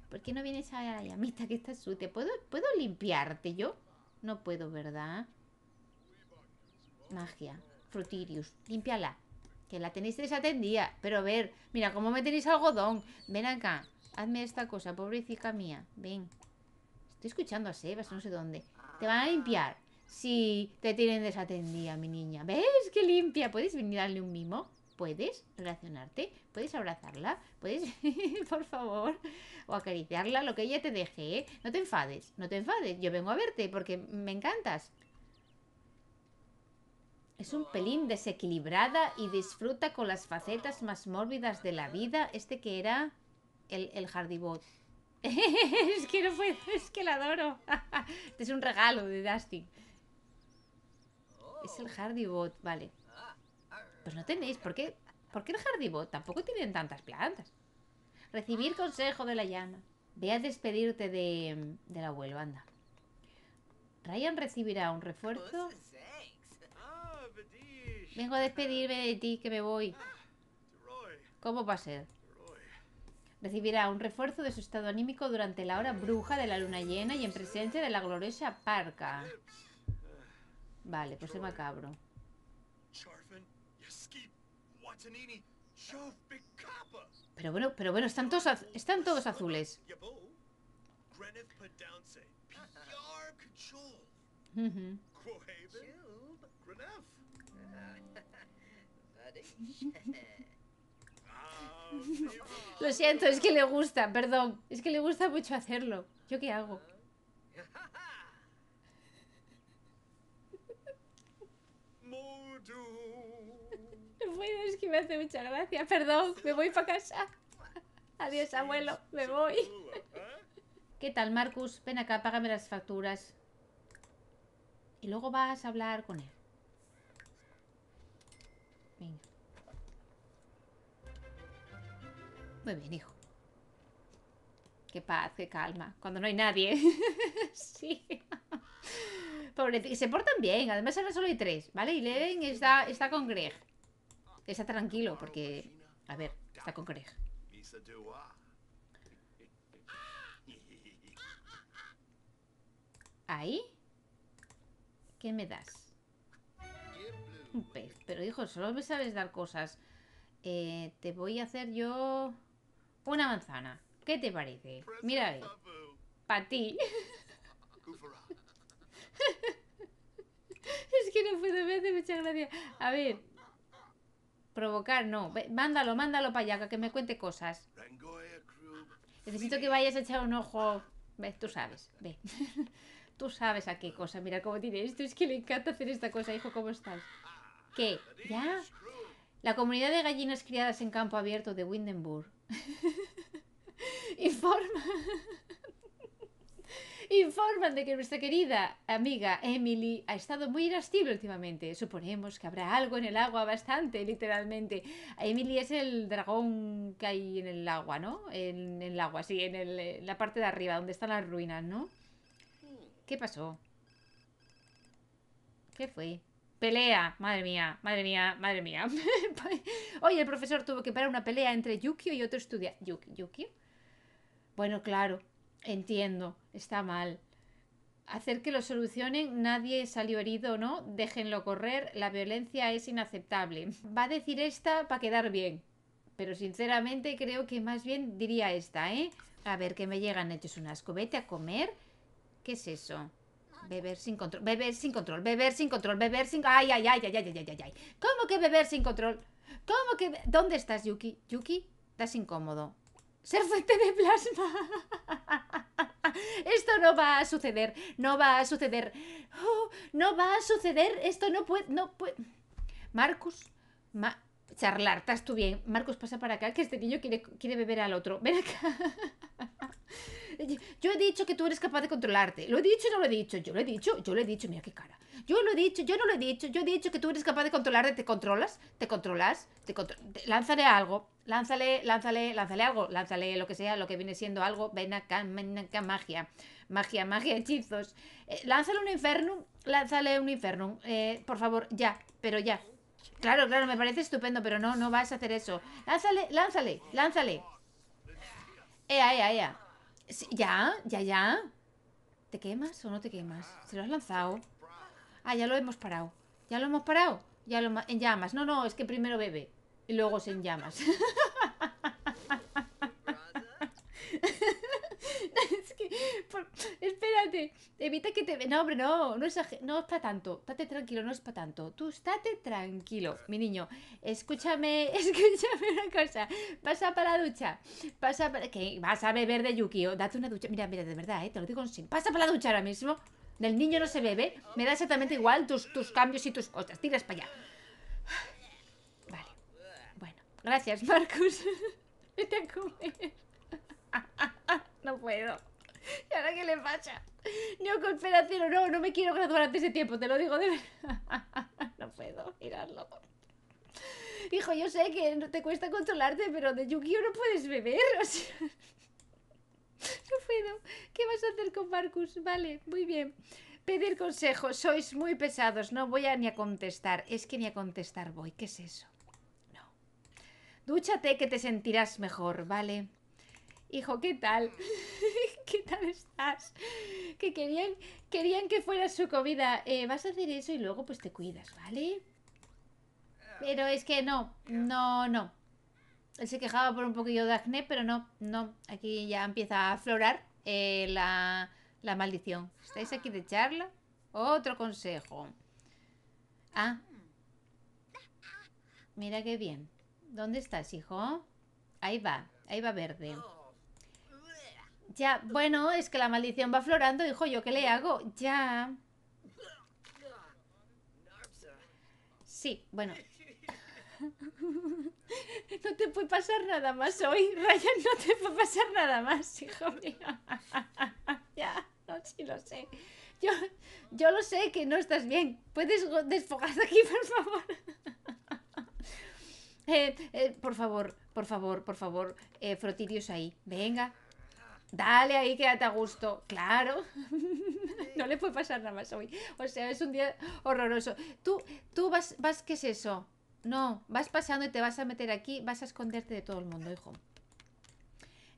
¿Por qué no vienes a la llamita que está sucia? ¿Puedo, ¿Puedo limpiarte yo? No puedo, ¿verdad? Magia. Frutirius, límpiala. Que la tenéis desatendida. Pero a ver, mira, cómo me tenéis algodón. Ven acá. Hazme esta cosa, pobrecita mía. Ven. Estoy escuchando a Sebas, no sé dónde. Te van a limpiar. Si te tienen desatendida, mi niña. ¿Ves qué limpia? ¿Puedes venir a darle un mimo? ¿Puedes relacionarte? ¿Puedes abrazarla? ¿Puedes, por favor? O acariciarla, lo que ella te deje, ¿eh? No te enfades, no te enfades. Yo vengo a verte porque me encantas. Es un pelín desequilibrada y disfruta con las facetas más mórbidas de la vida. Este que era el, el Hardybot. es que no es que la adoro. es un regalo de Dustin. Es el Hardybot, vale. Pues no tenéis, ¿por qué? ¿Por qué el Hardybot? Tampoco tienen tantas plantas. Recibir consejo de la llama. Ve a despedirte de, del abuelo, anda. Ryan recibirá un refuerzo. Vengo a despedirme de ti, que me voy. ¿Cómo va a ser? Recibirá un refuerzo de su estado anímico durante la hora bruja de la luna llena y en presencia de la gloriosa parca. Vale, pues es macabro. Pero bueno, pero bueno, están todos, están todos azules. Lo siento, es que le gusta, perdón. Es que le gusta mucho hacerlo. ¿Yo qué hago? es que me hace mucha gracia. Perdón, me voy para casa. Adiós, abuelo, me voy. ¿eh? ¿Qué tal, Marcus? Ven acá, págame las facturas. Y luego vas a hablar con él. Muy bien, hijo. Qué paz, qué calma. Cuando no hay nadie. sí. Pobre, y se portan bien. Además, ahora solo hay tres, ¿vale? Y Leven está, con Greg. Está tranquilo porque... A ver, está con Greg. ¿Ahí? ¿Qué me das? Un pez. Pero hijo, solo me sabes dar cosas. Eh, te voy a hacer yo... Una manzana. ¿Qué te parece? Mira ahí. Para ti. es que no puedo ver de mucha gracia. A ver. Provocar, no. Mándalo, mándalo para allá, que me cuente cosas. Necesito que vayas a echar un ojo. Ves, tú sabes. Ve. tú sabes a qué cosa. Mira cómo tiene esto. Es que le encanta hacer esta cosa, hijo. ¿Cómo estás? ¿Qué? ¿Ya? La comunidad de gallinas criadas en campo abierto de Windenburg informan, informan de que nuestra querida amiga Emily ha estado muy irascible últimamente. Suponemos que habrá algo en el agua, bastante, literalmente. Emily es el dragón que hay en el agua, ¿no? En, el agua, sí, en, la parte de arriba, donde están las ruinas, ¿no? ¿Qué pasó? ¿Qué fue? Pelea, madre mía, madre mía, madre mía. Oye, el profesor tuvo que parar una pelea entre Yukio y otro estudiante. Yuki, ¿Yukio? Bueno, claro, entiendo, está mal. Hacer que lo solucionen, nadie salió herido, ¿no? Déjenlo correr, la violencia es inaceptable. Va a decir esta para quedar bien, pero sinceramente creo que más bien diría esta, ¿eh? A ver, que me llegan hechos una ¿Vete a comer. ¿Qué es eso? Beber sin control, beber sin control, beber sin control, beber sin... Ay, ay, ay, ay, ay, ay, ay, ay. ¿Cómo que beber sin control? ¿Cómo que...? ¿Dónde estás, Yuki? Yuki, estás incómodo. Ser fuente de plasma. Esto no va a suceder, no va a suceder. Oh, no va a suceder, esto no puede... No puede... Marcus, charlar, estás tú bien. Marcus, pasa para acá, que este niño quiere, quiere beber al otro. Ven acá. Yo he dicho que tú eres capaz de controlarte. Lo he dicho, no lo he dicho. Yo lo he dicho, yo lo he dicho. Mira qué cara. Yo lo he dicho, yo no lo he dicho. Yo he dicho que tú eres capaz de controlarte. ¿Te controlas? ¿Te controlas? ¿Te lánzale algo. Lánzale, lánzale, lánzale algo. Lánzale lo que sea, lo que viene siendo algo. Ven acá, ven acá, magia. Magia, magia, hechizos. Eh, lánzale un inferno Lánzale un inferno eh, por favor, ya. Pero ya. Claro, claro, me parece estupendo, pero no, no vas a hacer eso. Lánzale, lánzale, lánzale. Ea, ea, ea ya, ya, ya. ¿Te quemas o no te quemas? Se lo has lanzado. Ah, ya lo hemos parado. ¿Ya lo hemos parado? Ya lo en llamas. No, no, es que primero bebe y luego se en llamas. Espérate, evita que te... No, hombre, no, no es, no es para tanto. Estate tranquilo, no es para tanto. Tú estate tranquilo, mi niño. Escúchame, escúchame una cosa. Pasa para la ducha. Pasa para... Que vas a beber de Yukio. Date una ducha. Mira, mira, de verdad, eh, te lo digo sin... Pasa para la ducha ahora mismo. Del niño no se bebe. Me da exactamente igual tus, tus cambios y tus cosas. Tiras para allá. Vale. Bueno, gracias, Marcus. Vete a comer. no puedo. ¿Y ahora qué le pasa? No, conspiración, no, no me quiero graduar antes de tiempo, te lo digo de verdad. no puedo mirarlo. Hijo, yo sé que te cuesta controlarte, pero de Yu-Gi-Oh no puedes beber, No puedo. ¿Qué vas a hacer con Marcus? Vale, muy bien. Pedir consejos, sois muy pesados, no voy a ni a contestar. Es que ni a contestar voy, ¿qué es eso? No. Dúchate que te sentirás mejor, ¿vale? hijo, ¿qué tal? ¿Qué tal estás? Que querían, querían que fuera su comida. Eh, vas a hacer eso y luego pues te cuidas, ¿vale? Pero es que no, no, no. Él se quejaba por un poquillo de acné, pero no, no. Aquí ya empieza a aflorar eh, la, la maldición. ¿Estáis aquí de charla? Otro consejo. Ah. Mira qué bien. ¿Dónde estás, hijo? Ahí va, ahí va verde. Ya, bueno, es que la maldición va florando. hijo, ¿yo qué le hago? Ya. Sí, bueno. No te puede pasar nada más hoy, Ryan, no te puede pasar nada más, hijo mío. Ya, no, sí lo sé. Yo, lo sé que no estás bien. ¿Puedes desfogar aquí, por favor? Eh, eh, por favor, por favor, por favor, eh, frotirios ahí. Venga, Dale ahí, quédate a gusto. Claro. no le puede pasar nada más hoy. O sea, es un día horroroso. Tú, tú vas, vas, ¿qué es eso? No, vas pasando y te vas a meter aquí, vas a esconderte de todo el mundo, hijo.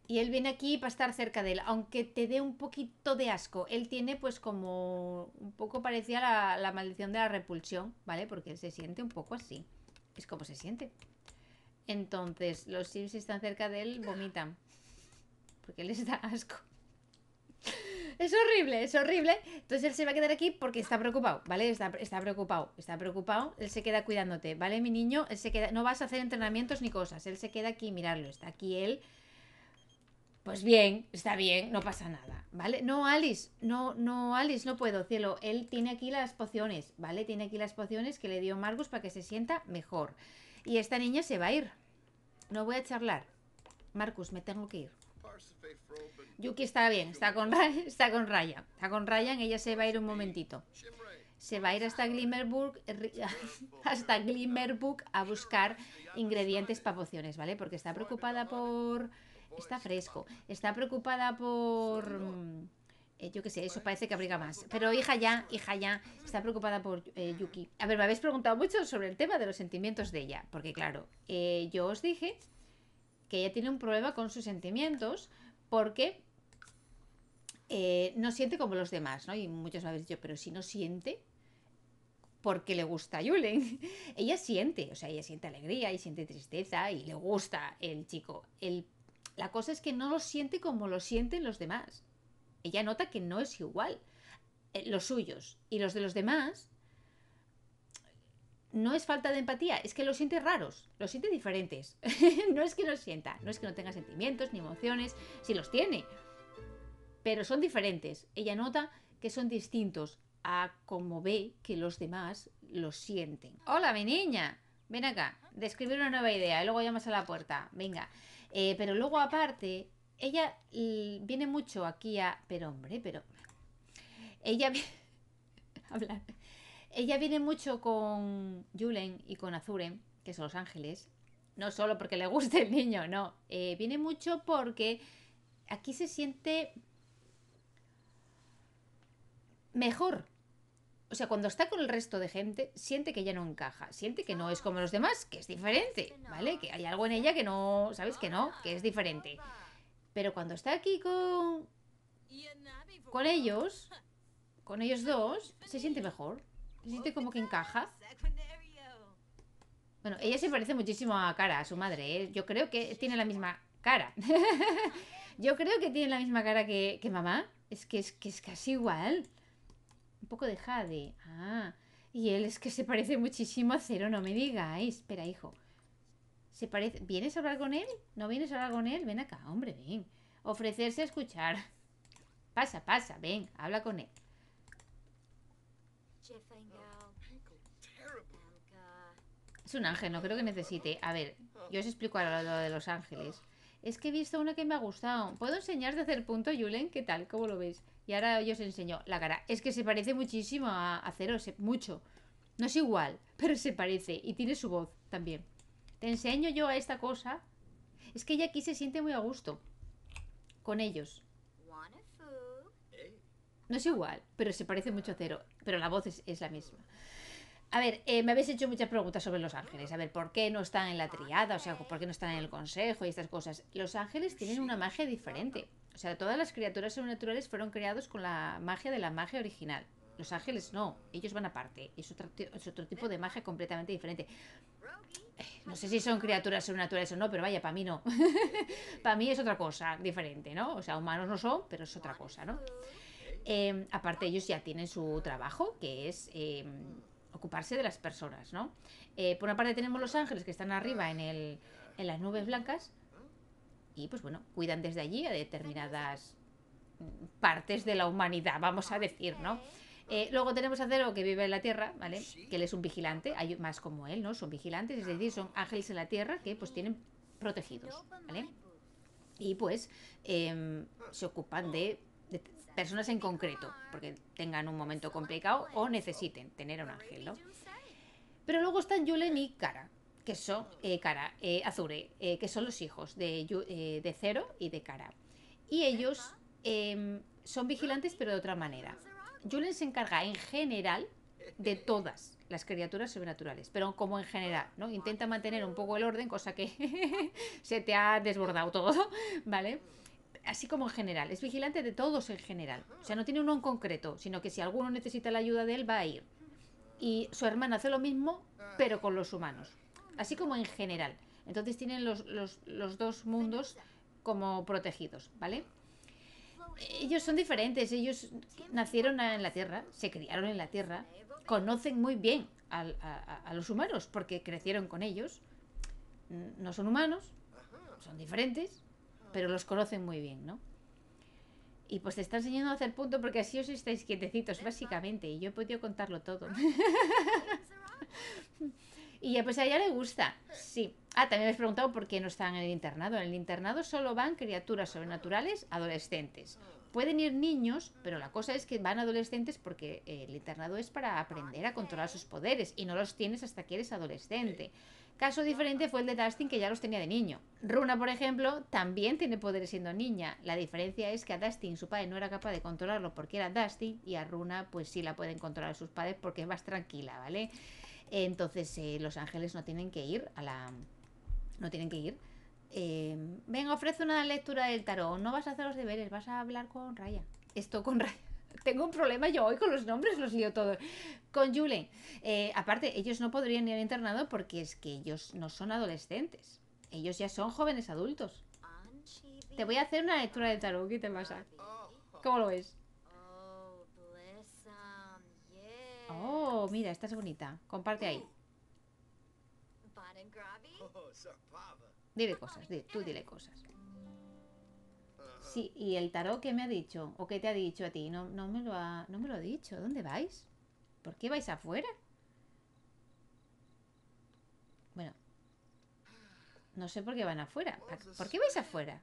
Y él viene aquí para estar cerca de él, aunque te dé un poquito de asco. Él tiene pues como un poco parecía la, la maldición de la repulsión, ¿vale? Porque él se siente un poco así. Es como se siente. Entonces, los sims están cerca de él, vomitan porque les da asco. Es horrible, es horrible. Entonces él se va a quedar aquí porque está preocupado, ¿vale? Está, preocupado, está preocupado. Él se queda cuidándote, ¿vale, mi niño? Él se queda, no vas a hacer entrenamientos ni cosas. Él se queda aquí, mirarlo. Está aquí él. Pues bien, está bien, no pasa nada, ¿vale? No, Alice, no, no, Alice, no puedo, cielo. Él tiene aquí las pociones, ¿vale? Tiene aquí las pociones que le dio Marcus para que se sienta mejor. Y esta niña se va a ir. No voy a charlar. Marcus, me tengo que ir. Yuki está bien, está con, está con Ryan. Está con Ryan, ella se va a ir un momentito. Se va a ir hasta Glimmerburg, hasta Glimmerburg a buscar ingredientes para pociones, ¿vale? Porque está preocupada por... Está fresco. Está preocupada por... Mm, eh, yo qué sé, eso parece que abriga más. Pero hija ya, hija ya, está preocupada por eh, Yuki. A ver, me habéis preguntado mucho sobre el tema de los sentimientos de ella, porque claro, eh, yo os dije que ella tiene un problema con sus sentimientos, porque eh, no siente como los demás, ¿no? Y muchos me habéis dicho, pero si no siente, porque le gusta a ella siente, o sea, ella siente alegría y siente tristeza y le gusta el chico. la cosa es que no lo siente como lo sienten los demás. Ella nota que no es igual eh, los suyos y los de los demás no es falta de empatía, es que los siente raros, los siente diferentes. no es que no sienta, no es que no tenga sentimientos ni emociones, si los tiene, pero son diferentes. Ella nota que son distintos a como ve que los demás los sienten. Hola, mi niña, ven acá, describe una nueva idea y luego llamas a la puerta, venga. Eh, pero luego aparte, ella viene mucho aquí a... Pero hombre, pero... Ella... Hablar. Ella viene mucho con Julen y con Azuren, que son los ángeles. No solo porque le guste el niño, no. Eh, viene mucho porque aquí se siente mejor. O sea, cuando está con el resto de gente, siente que ella no encaja, siente que no es como los demás, que es diferente, ¿vale? Que hay algo en ella que no, ¿sabes? Que no, que es diferente. Pero cuando está aquí con, con ellos, con ellos dos, se siente mejor. Siente como que encaja. Bueno, ella se parece muchísimo a Cara, a su madre. ¿eh? Yo creo que tiene la misma cara. Yo creo que tiene la misma cara que, mamá. Es que, es que es casi igual. Un poco de Jade. Ah, y él es que se parece muchísimo a Cero, no me digáis. Espera, hijo. Se parece... ¿Vienes a hablar con él? ¿No vienes a hablar con él? Ven acá, hombre, ven. Ofrecerse a escuchar. Pasa, pasa, ven, habla con él. Es un ángel, no creo que necesite. A ver, yo os explico ahora lo de los ángeles. Es que he visto una que me ha gustado. ¿Puedo enseñar de hacer punto, Julen? ¿Qué tal? ¿Cómo lo veis? Y ahora yo os enseño la cara. Es que se parece muchísimo a, Cero, eh, mucho. No es igual, pero se parece. Y tiene su voz también. Te enseño yo a esta cosa. Es que ella aquí se siente muy a gusto. Con ellos. No es igual, pero se parece mucho a Cero. Pero la voz es la misma. A ver, eh, me habéis hecho muchas preguntas sobre Los Ángeles. A ver, ¿por qué no están en la triada? O sea, ¿por qué no están en el consejo y estas cosas? Los Ángeles tienen una magia diferente. O sea, todas las criaturas sobrenaturales fueron creados con la magia de la magia original. Los Ángeles no, ellos van aparte. Es otro, tipo de magia completamente diferente. No sé si son criaturas sobrenaturales o no, pero vaya, para mí no. para mí es otra cosa diferente, ¿no? O sea, humanos no son, pero es otra cosa, ¿no? Em, aparte, ellos ya tienen su trabajo, que es... Em, ocuparse de las personas, ¿no? Eh, por una parte tenemos los ángeles que están arriba en, las nubes blancas y pues bueno, cuidan desde allí a determinadas partes de la humanidad, vamos a decir, ¿no? Eh, luego tenemos a Cero que vive en la Tierra, ¿vale? Que él es un vigilante, hay más como él, ¿no? Son vigilantes, es decir, son ángeles en la Tierra que pues tienen protegidos, ¿vale? Y pues em, se ocupan de personas en concreto, porque tengan un momento complicado o necesiten tener un ángel, ¿no? Pero luego están Yulen y Cara, que son Cara, eh, eh, Azure, eh, que son los hijos de, eh, de Cero y de Cara. Y ellos em, son vigilantes, pero de otra manera. Yulen se encarga en general de todas las criaturas sobrenaturales, pero como en general, ¿no? Intenta mantener un poco el orden, cosa que se te ha desbordado todo, ¿vale? así como en general, es vigilante de todos en general. O sea, no tiene uno en concreto, sino que si alguno necesita la ayuda de él, va a ir. Y su hermana hace lo mismo, pero con los humanos. Así como en general. Entonces tienen los, dos mundos como protegidos, ¿vale? Ellos son diferentes, ellos nacieron en la Tierra, se criaron en la Tierra, conocen muy bien a los humanos porque crecieron con ellos, no son humanos, son diferentes, pero los conocen muy bien, ¿no? Y pues te está enseñando a hacer punto porque así os estáis quietecitos, básicamente. Y yo he podido contarlo todo. y ya pues a ella le gusta. Sí. Ah, también me has preguntado por qué no están en el internado. En el internado solo van criaturas sobrenaturales adolescentes. Pueden ir niños, pero la cosa es que van adolescentes porque el internado es para aprender a controlar sus poderes y no los tienes hasta que eres adolescente. Caso diferente fue el de Dustin, que ya los tenía de niño. Runa, por ejemplo, también tiene poderes siendo niña. La diferencia es que a Dustin su padre no era capaz de controlarlo porque era Dustin y a Runa pues sí la pueden controlar sus padres porque es más tranquila, ¿vale? Entonces eh, los ángeles no tienen que ir a la... no tienen que ir. Em, venga, ofrece una lectura del tarot. No vas a hacer los deberes, vas a hablar con Raya. Esto con Raya tengo un problema yo hoy con los nombres, los lío todo. Con Julen. Eh, aparte, ellos no podrían ir al internado porque es que ellos no son adolescentes. Ellos ya son jóvenes adultos. Te voy a hacer una lectura de tarot. ¿Qué te pasa? ¿Cómo lo ves? Oh, mira, esta es bonita. Comparte ahí. Dile cosas, tú dile cosas. Sí, y el tarot que me ha dicho, o qué te ha dicho a ti, no, no, me lo ha, no me lo ha dicho. ¿Dónde vais? ¿Por qué vais afuera? Bueno, no sé por qué van afuera. ¿Por qué vais afuera?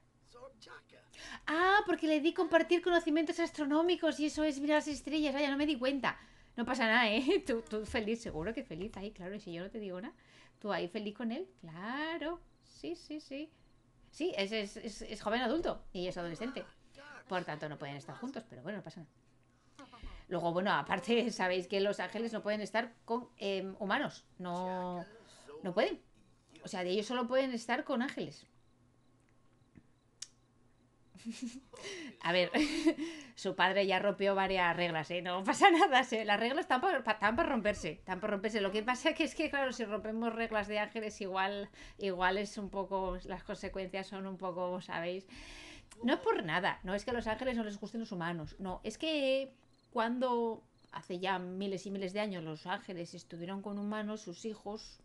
Ah, porque le di compartir conocimientos astronómicos y eso es mirar las estrellas. Vaya, no me di cuenta. No pasa nada, ¿eh? Tú, tú feliz, seguro que feliz ahí, claro. Y si yo no te digo nada, tú ahí feliz con él, claro. Sí, sí, sí. Sí, es, es, es, joven adulto y es adolescente. Por tanto, no pueden estar juntos, pero bueno, no pasa nada. Luego, bueno, aparte, sabéis que los ángeles no pueden estar con em, humanos. No, no pueden. O sea, de ellos solo pueden estar con ángeles. A ver, su padre ya rompió varias reglas, ¿eh? No pasa nada, las reglas están para, romperse, están para romperse. Lo que pasa que es que, claro, si rompemos reglas de ángeles, igual, igual es un poco, las consecuencias son un poco, ¿sabéis? No es por nada, no es que a los ángeles no les gusten los humanos, no, es que cuando hace ya miles y miles de años los ángeles estuvieron con humanos, sus hijos,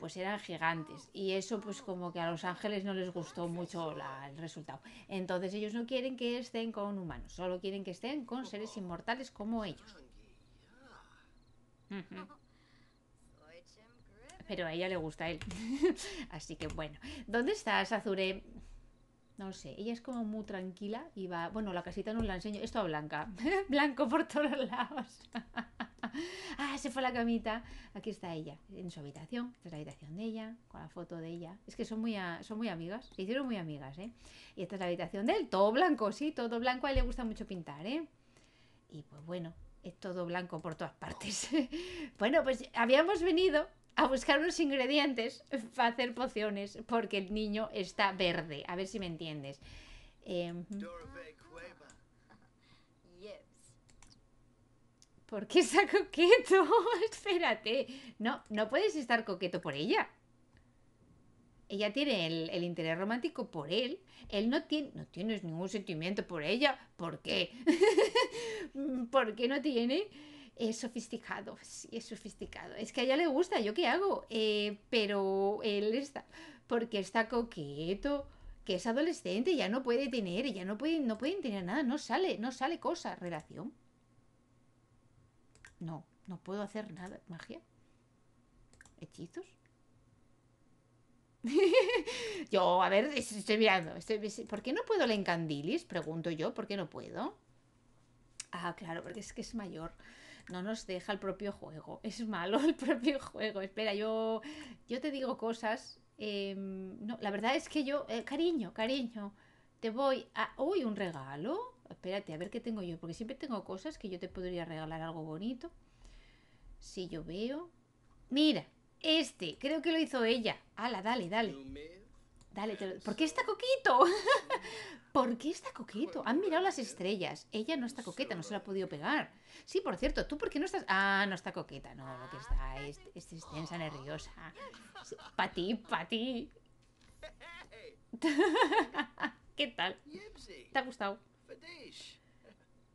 pues eran gigantes y eso pues como que a los ángeles no les gustó mucho el resultado. Entonces ellos no quieren que estén con humanos, solo quieren que estén con seres inmortales como ellos. Pero a ella le gusta él. Así que bueno, ¿dónde estás, Azure? No sé, ella es como muy tranquila y va... Bueno, la casita no la enseño, esto a Blanca. Blanco por todos lados. ah, se fue la camita. Aquí está ella, en su habitación. Esta es la habitación de ella, con la foto de ella. Es que son muy, son muy amigas, se hicieron muy amigas, ¿eh? Y esta es la habitación de él, todo blanco, sí, todo blanco. A él le gusta mucho pintar, ¿eh? Y pues bueno, es todo blanco por todas partes. bueno, pues habíamos venido a buscar unos ingredientes para hacer pociones, porque el niño está verde. A ver si me entiendes. Eh, ¿Por qué está coqueto? Espérate. No, no puedes estar coqueto por ella. Ella tiene el, interés romántico por él. Él no tiene. No tienes ningún sentimiento por ella. ¿Por qué? ¿Por qué no tiene? Es sofisticado, sí, es sofisticado. Es que a ella le gusta, ¿yo qué hago? Eh, pero él está. Porque está coqueto que es adolescente, ya no puede tener, ya no puede no pueden tener nada, no sale, no sale cosa, relación. No, no puedo hacer nada. ¿Magia? ¿Hechizos? yo, a ver, estoy mirando. ¿Por qué no puedo le encandilis? Pregunto yo, ¿por qué no puedo? Ah, claro, porque es que es mayor. No nos deja el propio juego. Es malo el propio juego. Espera, yo, yo te digo cosas. Em, no, la verdad es que yo, eh, cariño, cariño, te voy a... Uy, un regalo espérate, a ver qué tengo yo, porque siempre tengo cosas que yo te podría regalar algo bonito. Si yo veo... Mira, este, creo que lo hizo ella. Hala, dale, dale. Dale, te lo... ¿por qué está coquito? ¿Por qué está coquito? Han mirado las ¿eh? estrellas. Ella no está coqueta, no se la ha podido pegar. Sí, por cierto, ¿tú por qué no estás...? Ah, no está coqueta. No, lo que está es, es nerviosa. Pa' ti, pa' ti. ¿Qué tal? ¿Te ha gustado?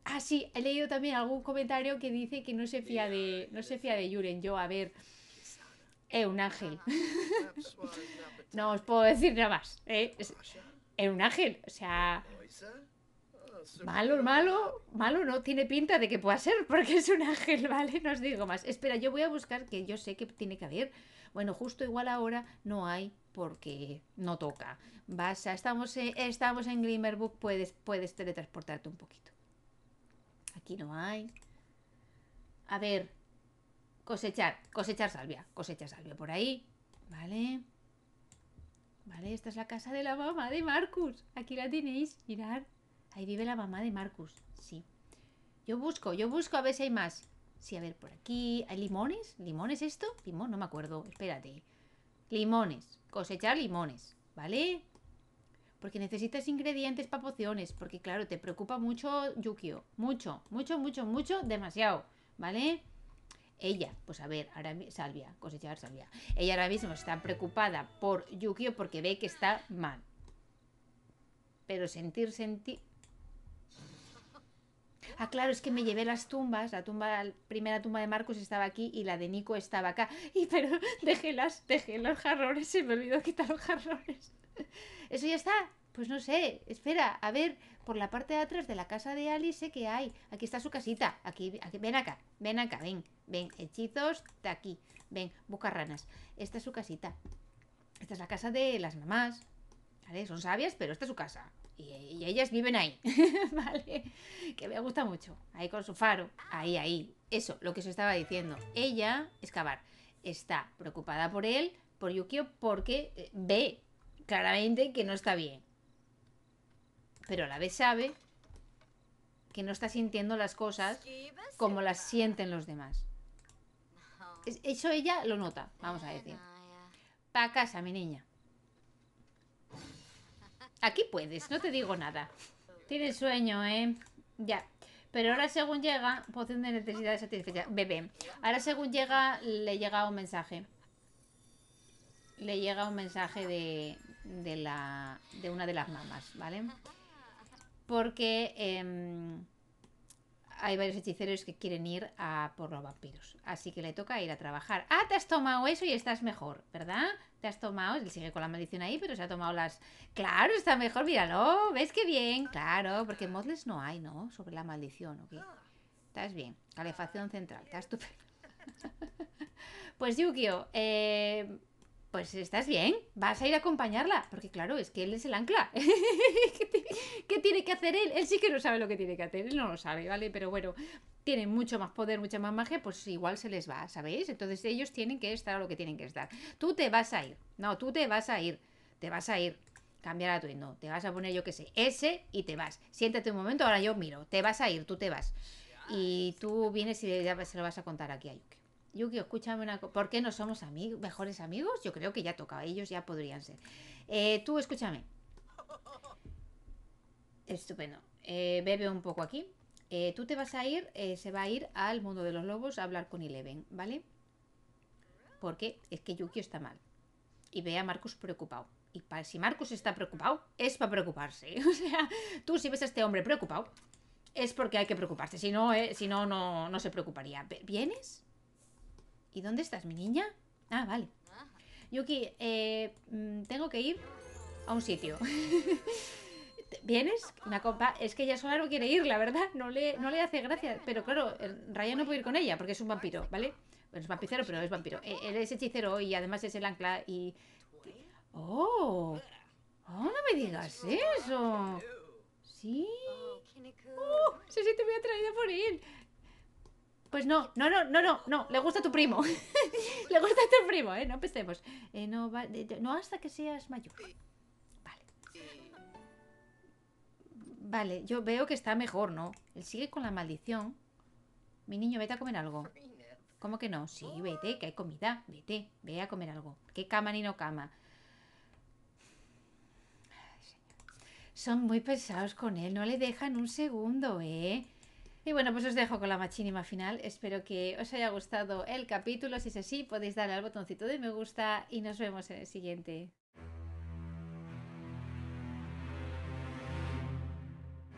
Ah, sí, he leído también algún comentario que dice que no se fía de, eh, no se eh, fía de eh. Yuren. Yo, a ver, es un ángel. Ah, no os puedo decir nada más. ¿eh? Es, un ángel, o sea, Malo, malo, malo no tiene pinta de que pueda ser, porque es un ángel, ¿vale? No os digo más. Espera, yo voy a buscar que yo sé que tiene que haber. Bueno, justo igual ahora no hay porque no toca. Vas a, estamos en, estamos en Glimmerbook, puedes, puedes teletransportarte un poquito. Aquí no hay. A ver, cosechar, cosechar salvia, cosechar salvia por ahí, ¿vale? Vale, esta es la casa de la mamá de Marcus. Aquí la tenéis, mirad. Ahí vive la mamá de Marcus, sí. Yo busco, yo busco a ver si hay más. Sí, a ver, por aquí. ¿Hay limones? ¿Limones esto? Limón, no me acuerdo. Espérate. Limones. Cosechar limones, ¿vale? Porque necesitas ingredientes para pociones. Porque, claro, te preocupa mucho Yukio. Mucho, mucho, mucho, mucho. Demasiado, ¿vale? Ella, pues a ver, ahora Salvia, cosechar Salvia. Ella ahora mismo está preocupada por Yukio porque ve que está mal. Pero sentir, sentir. Ah, claro, es que me llevé las tumbas, la tumba, primera tumba de Marcos estaba aquí y la de Nico estaba acá. Y pero dejé dejé los jarrones, se me olvidó quitar los jarrones. Eso ya está. Pues no sé, espera, a ver, por la parte de atrás de la casa de Alice sé que hay. Aquí está su casita. Aquí, aquí, ven acá, ven acá, ven, ven, hechizos de aquí. Ven, busca Esta es su casita. Esta es la casa de las mamás. ¿Vale? Son sabias, pero esta es su casa y, ellas viven ahí, ¿vale? Que me gusta mucho, ahí con su faro, ahí, ahí. Eso, lo que se estaba diciendo. Ella, Escabar, está preocupada por él, por Yukio, porque eh, ve claramente que no está bien. Pero a la vez sabe que no está sintiendo las cosas como las sienten los demás. Eso ella lo nota, vamos a decir. Pa' casa, mi niña. Aquí puedes, no te digo nada. Tienes sueño, ¿eh? Ya. Pero ahora según llega, poción de necesidad satisfecha. Bebé. Ahora según llega, le llega un mensaje. Le llega un mensaje de, de, la, de una de las mamás, ¿vale? Porque... Em, hay varios hechiceros que quieren ir a por los vampiros. Así que le toca ir a trabajar. Ah, te has tomado eso y estás mejor, ¿verdad? Te has tomado, él sigue con la maldición ahí, pero se ha tomado las... Claro, está mejor, míralo, ¿ves qué bien? Claro, porque modles no hay, ¿no? Sobre la maldición, ¿ok? Estás bien, calefacción central, estás estupendo. pues Yukio, eh pues estás bien, vas a ir a acompañarla, porque claro, es que él es el ancla. ¿Qué tiene que hacer él? Él sí que no sabe lo que tiene que hacer, él no lo sabe, ¿vale? Pero bueno, tiene mucho más poder, mucha más magia, pues igual se les va, ¿sabéis? Entonces ellos tienen que estar a lo que tienen que estar. Tú te vas a ir, no, tú te vas a ir, te vas a ir. Cambiar a tu no, te vas a poner yo qué sé, ese y te vas. Siéntate un momento, ahora yo miro, te vas a ir, tú te vas. Y tú vienes y ya se lo vas a contar aquí a Yuki. Yuki, escúchame una cosa. ¿Por qué no somos amigos, mejores amigos? Yo creo que ya tocaba. Ellos ya podrían ser. Eh, tú, escúchame. Estupendo. Eh, bebe un poco aquí. Eh, tú te vas a ir, se va a ir al mundo de los lobos a hablar con Eleven, ¿vale? Porque es que Yuki está mal. Y ve a Marcus preocupado. Y si Marcus está preocupado, es para preocuparse. O sea, tú si ves a este hombre preocupado, es porque hay que preocuparse. Si no, si no, no, no se preocuparía. ¿Vienes? ¿Y dónde estás, mi niña? Ah, vale. Yuki, eh, mm, tengo que ir a un sitio. ¿Vienes? Una compa. Es que ella solo no quiere ir, la verdad. No le, no le hace gracia. Pero claro, eh, Raya no puede ir con ella porque es un vampiro, ¿vale? Bueno, es vampicero, pero no es vampiro. Eh, él es hechicero y además es el ancla y... ¡Oh! ¡Oh, no me digas eso! ¡Sí! ¡Oh! oh se siente muy atraída por él pues no, no, no, no, no, no, le gusta tu primo. le gusta tu primo, ¿eh? No empecemos. Eh, no, hasta que seas mayor. Vale. Vale, yo veo que está mejor, ¿no? Él sigue con la maldición. Mi niño, vete a comer algo. ¿Cómo que no? Sí, vete, que hay comida. Vete, ve a comer algo. ¿Qué cama ni no cama? Son muy pesados con él, no le dejan un segundo, ¿eh? Y bueno, pues os dejo con la machínima final. Espero que os haya gustado el capítulo. Si es así, podéis darle al botoncito de me gusta y nos vemos en el siguiente.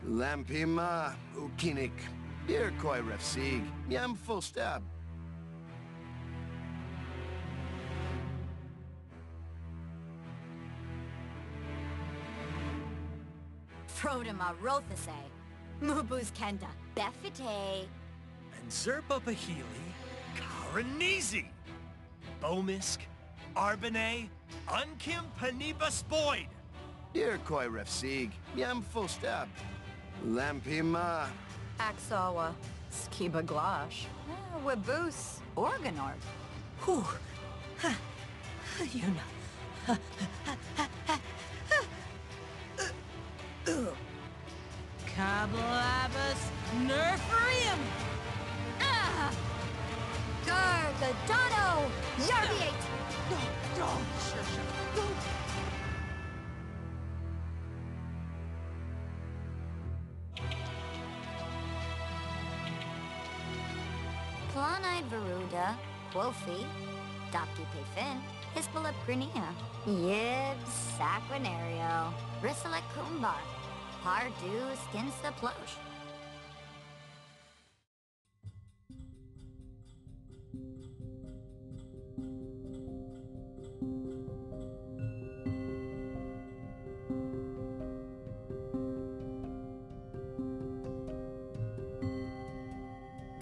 Lampima, ukinik, refsig, Mubu's Kenda, Befite. And Zerpa Bahili, Karanizi, Bomisk, Arbane, Unkim Panibas Boyd. Dear Koi Refsig, Yam Fostab, Lampima. Axawa, Skiba Glash, eh, Waboos, Organart. Whew. know. Kabalabas Nerfrium! Ah! Gargadano! Yarviate! No, no, sure, sure. no. Planai Veruda, Quofi, Dopti Pefin, Hispalip Grinia, Yib Sacranario, Rissalec Kumbar, Pardew skins the plush.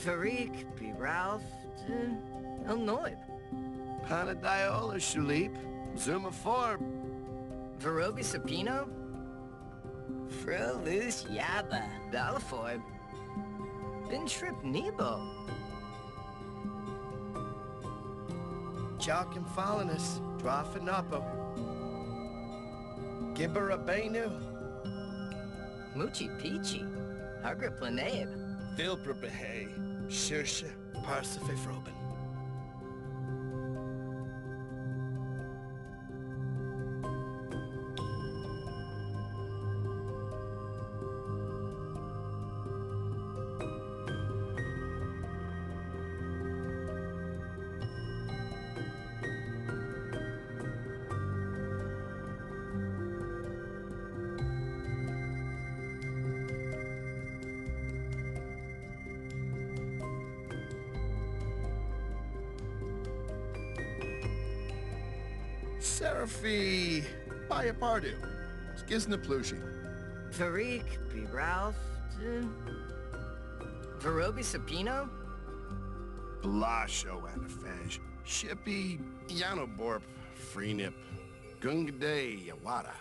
Tariq, be Ralph, to El Noib. Panadiola Shulip, Zuma Farb. Verobi Sapino, Proloose Yaba, Balfoy, Bintrip Nebo. Jock and Falinus, Drafanapo, Gibberabenu, Muchi Peachy, Hargra Planaib, Vilbrabehe, Shirsha, Parsififrobin. isn't a Tariq, B. Ralph, uh, eh, Verobi Sapino? Blasio Anafej, Shippy, Yanoborp, Freenip, Gungaday, Yawada.